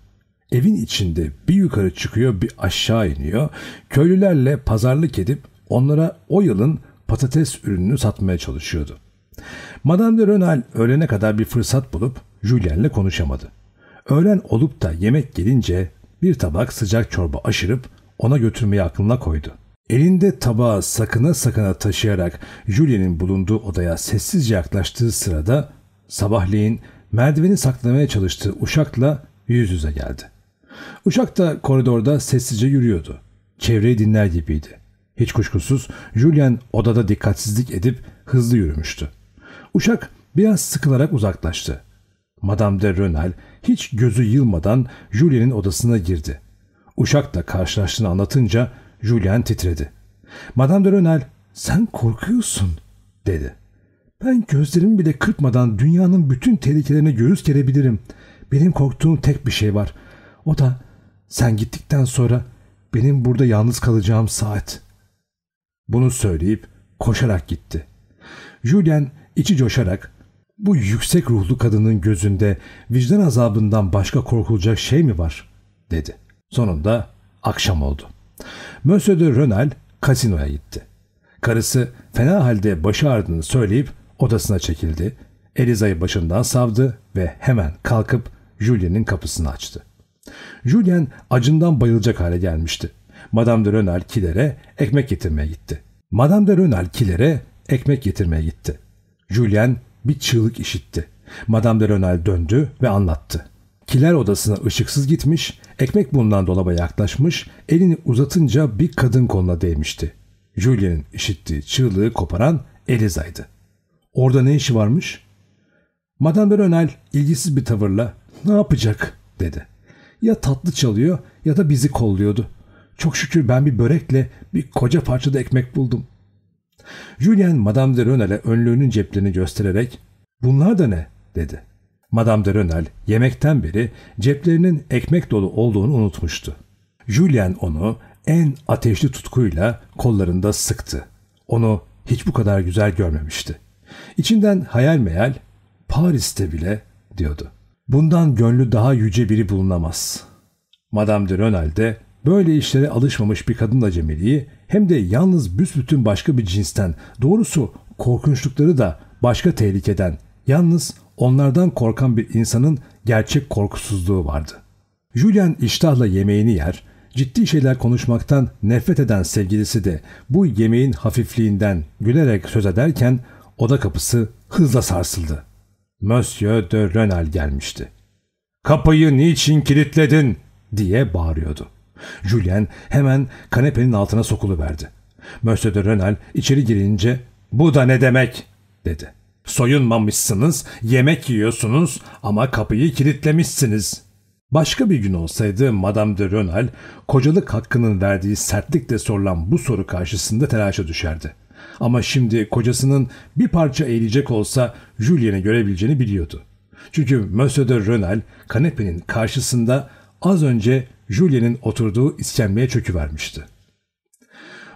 Speaker 1: Evin içinde bir yukarı çıkıyor bir aşağı iniyor. Köylülerle pazarlık edip onlara o yılın patates ürününü satmaya çalışıyordu. Madame de Renal öğlene kadar bir fırsat bulup Julien'le konuşamadı. Öğlen olup da yemek gelince bir tabak sıcak çorba aşırıp ona götürmeyi aklına koydu. Elinde tabağı sakına sakına taşıyarak Julien'in bulunduğu odaya sessizce yaklaştığı sırada sabahleyin merdiveni saklamaya çalıştığı uşakla yüz yüze geldi. Uşak da koridorda sessizce yürüyordu. Çevreyi dinler gibiydi. Hiç kuşkusuz Julian odada dikkatsizlik edip hızlı yürümüştü. Uşak biraz sıkılarak uzaklaştı. Madame de Renal hiç gözü yılmadan Julien'in odasına girdi. Uşakla karşılaştığını anlatınca Julien titredi. Madame de Renal sen korkuyorsun dedi. Ben gözlerimi bile kırpmadan dünyanın bütün tehlikelerine göğüs gerebilirim. Benim korktuğum tek bir şey var. O da sen gittikten sonra benim burada yalnız kalacağım saat. Bunu söyleyip koşarak gitti. Julien içi coşarak bu yüksek ruhlu kadının gözünde vicdan azabından başka korkulacak şey mi var? dedi. Sonunda akşam oldu. Monsieur de Renal kasinoya gitti. Karısı fena halde başı ağrıdığını söyleyip odasına çekildi. Eliza'yı başından savdı ve hemen kalkıp Julien'in kapısını açtı. Julien acından bayılacak hale gelmişti. Madame de Renal Kiler'e ekmek getirmeye gitti. Madame de Renal Kiler'e ekmek getirmeye gitti. Julien bir çığlık işitti. Madame de Renal döndü ve anlattı. Kiler odasına ışıksız gitmiş, ekmek bulunan dolaba yaklaşmış, elini uzatınca bir kadın koluna değmişti. Julia'nın işittiği çığlığı koparan Eliza'ydı. Orada ne işi varmış? Madame de Renal ilgisiz bir tavırla ne yapacak dedi. Ya tatlı çalıyor ya da bizi kolluyordu. Çok şükür ben bir börekle bir koca parçada ekmek buldum. Julien Madame de Renal'e önlüğünün ceplerini göstererek ''Bunlar da ne?'' dedi. Madame de Renal yemekten beri ceplerinin ekmek dolu olduğunu unutmuştu. Julien onu en ateşli tutkuyla kollarında sıktı. Onu hiç bu kadar güzel görmemişti. İçinden hayal meyal Paris'te bile diyordu. Bundan gönlü daha yüce biri bulunamaz. Madame de Renal de böyle işlere alışmamış bir kadınla cemiliği hem de yalnız büsbütün başka bir cinsten, doğrusu korkunçlukları da başka tehlikeden, yalnız onlardan korkan bir insanın gerçek korkusuzluğu vardı. Julian iştahla yemeğini yer, ciddi şeyler konuşmaktan nefret eden sevgilisi de bu yemeğin hafifliğinden gülerek söz ederken oda kapısı hızla sarsıldı. Monsieur de Renal gelmişti. ''Kapıyı niçin kilitledin?'' diye bağırıyordu. Julien hemen kanepenin altına sokuluverdi. Monsieur de Rönel içeri girince ''Bu da ne demek?'' dedi. ''Soyunmamışsınız, yemek yiyorsunuz ama kapıyı kilitlemişsiniz.'' Başka bir gün olsaydı Madame de Renal, kocalık hakkının verdiği sertlikle sorulan bu soru karşısında telaşa düşerdi. Ama şimdi kocasının bir parça eğilecek olsa Julien'i görebileceğini biliyordu. Çünkü Monsieur de Renal kanepenin karşısında az önce Julien'in oturduğu iskemleye çöküvermişti.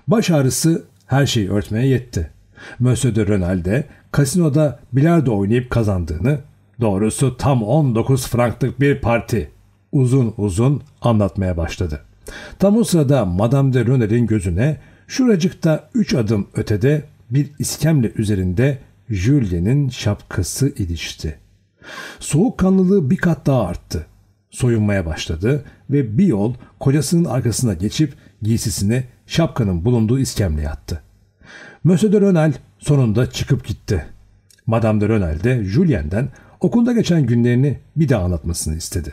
Speaker 1: Baş ağrısı her şeyi örtmeye yetti. Monsieur de Renal de kasinoda bilardo oynayıp kazandığını, doğrusu tam 19 franklık bir parti uzun uzun anlatmaya başladı. Tam o sırada Madame de Renal'in gözüne şuracıkta üç adım ötede bir iskemle üzerinde Julien'in şapkası ilişti. Soğukkanlılığı bir kat daha arttı soyunmaya başladı ve bir yol kocasının arkasına geçip giysisini şapkanın bulunduğu iskemleye attı. Monsieur de Renal sonunda çıkıp gitti. Madame de Renal de Julien'den okulda geçen günlerini bir daha anlatmasını istedi.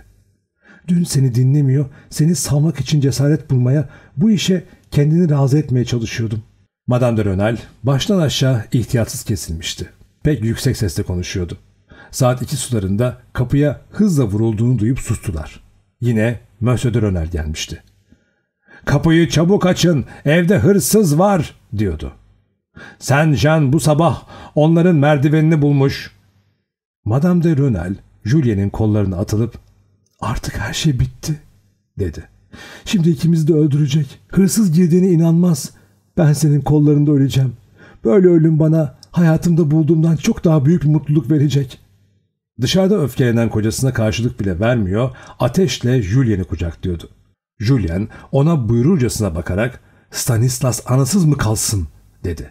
Speaker 1: Dün seni dinlemiyor, seni savmak için cesaret bulmaya, bu işe kendini razı etmeye çalışıyordum. Madame de Renal baştan aşağı ihtiyatsız kesilmişti. Pek yüksek sesle konuşuyordu saat iki sularında kapıya hızla vurulduğunu duyup sustular. Yine Monsieur de gelmişti. ''Kapıyı çabuk açın, evde hırsız var.'' diyordu. Sen Jean bu sabah onların merdivenini bulmuş. Madame de Rönel, Julien'in kollarına atılıp artık her şey bitti dedi. Şimdi ikimizi de öldürecek. Hırsız girdiğine inanmaz. Ben senin kollarında öleceğim. Böyle ölüm bana hayatımda bulduğumdan çok daha büyük bir mutluluk verecek. Dışarıda öfkelenen kocasına karşılık bile vermiyor, ateşle Julien'i kucaklıyordu. Julien ona buyururcasına bakarak ''Stanislas anasız mı kalsın?'' dedi.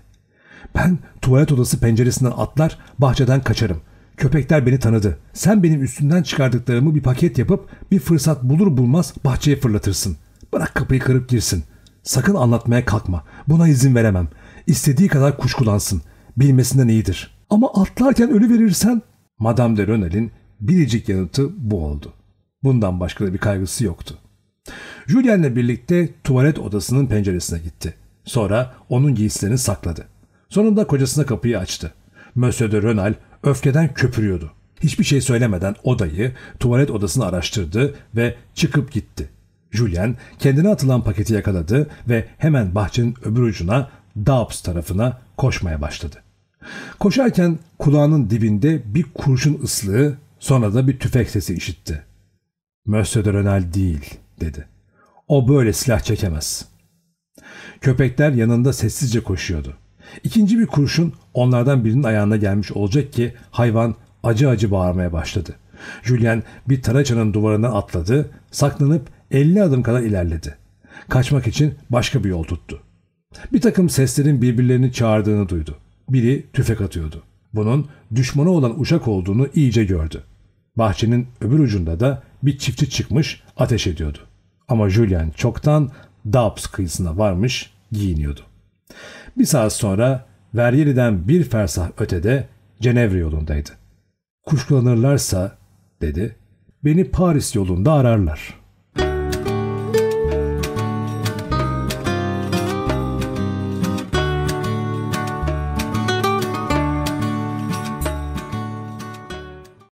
Speaker 1: ''Ben tuvalet odası penceresinden atlar, bahçeden kaçarım. Köpekler beni tanıdı. Sen benim üstünden çıkardıklarımı bir paket yapıp bir fırsat bulur bulmaz bahçeye fırlatırsın. Bırak kapıyı kırıp girsin. Sakın anlatmaya kalkma. Buna izin veremem. İstediği kadar kuşkulansın. Bilmesinden iyidir. Ama atlarken ölü verirsen Madame de Renal'in biricik yanıtı bu oldu. Bundan başka da bir kaygısı yoktu. Julien'le birlikte tuvalet odasının penceresine gitti. Sonra onun giysilerini sakladı. Sonunda kocasına kapıyı açtı. Monsieur de Renal öfkeden köpürüyordu. Hiçbir şey söylemeden odayı, tuvalet odasını araştırdı ve çıkıp gitti. Julien kendine atılan paketi yakaladı ve hemen bahçenin öbür ucuna Daubs tarafına koşmaya başladı. Koşarken kulağının dibinde bir kurşun ıslığı, sonra da bir tüfek sesi işitti. Monsieur de Renal değil, dedi. O böyle silah çekemez. Köpekler yanında sessizce koşuyordu. İkinci bir kurşun onlardan birinin ayağına gelmiş olacak ki hayvan acı acı bağırmaya başladı. Julian bir taraçanın duvarından atladı, saklanıp 50 adım kadar ilerledi. Kaçmak için başka bir yol tuttu. Bir takım seslerin birbirlerini çağırdığını duydu biri tüfek atıyordu. Bunun düşmanı olan uşak olduğunu iyice gördü. Bahçenin öbür ucunda da bir çiftçi çıkmış ateş ediyordu. Ama Julian çoktan Daps kıyısına varmış giyiniyordu. Bir saat sonra Veryeli'den bir fersah ötede Cenevre yolundaydı. Kuşkulanırlarsa dedi beni Paris yolunda ararlar.''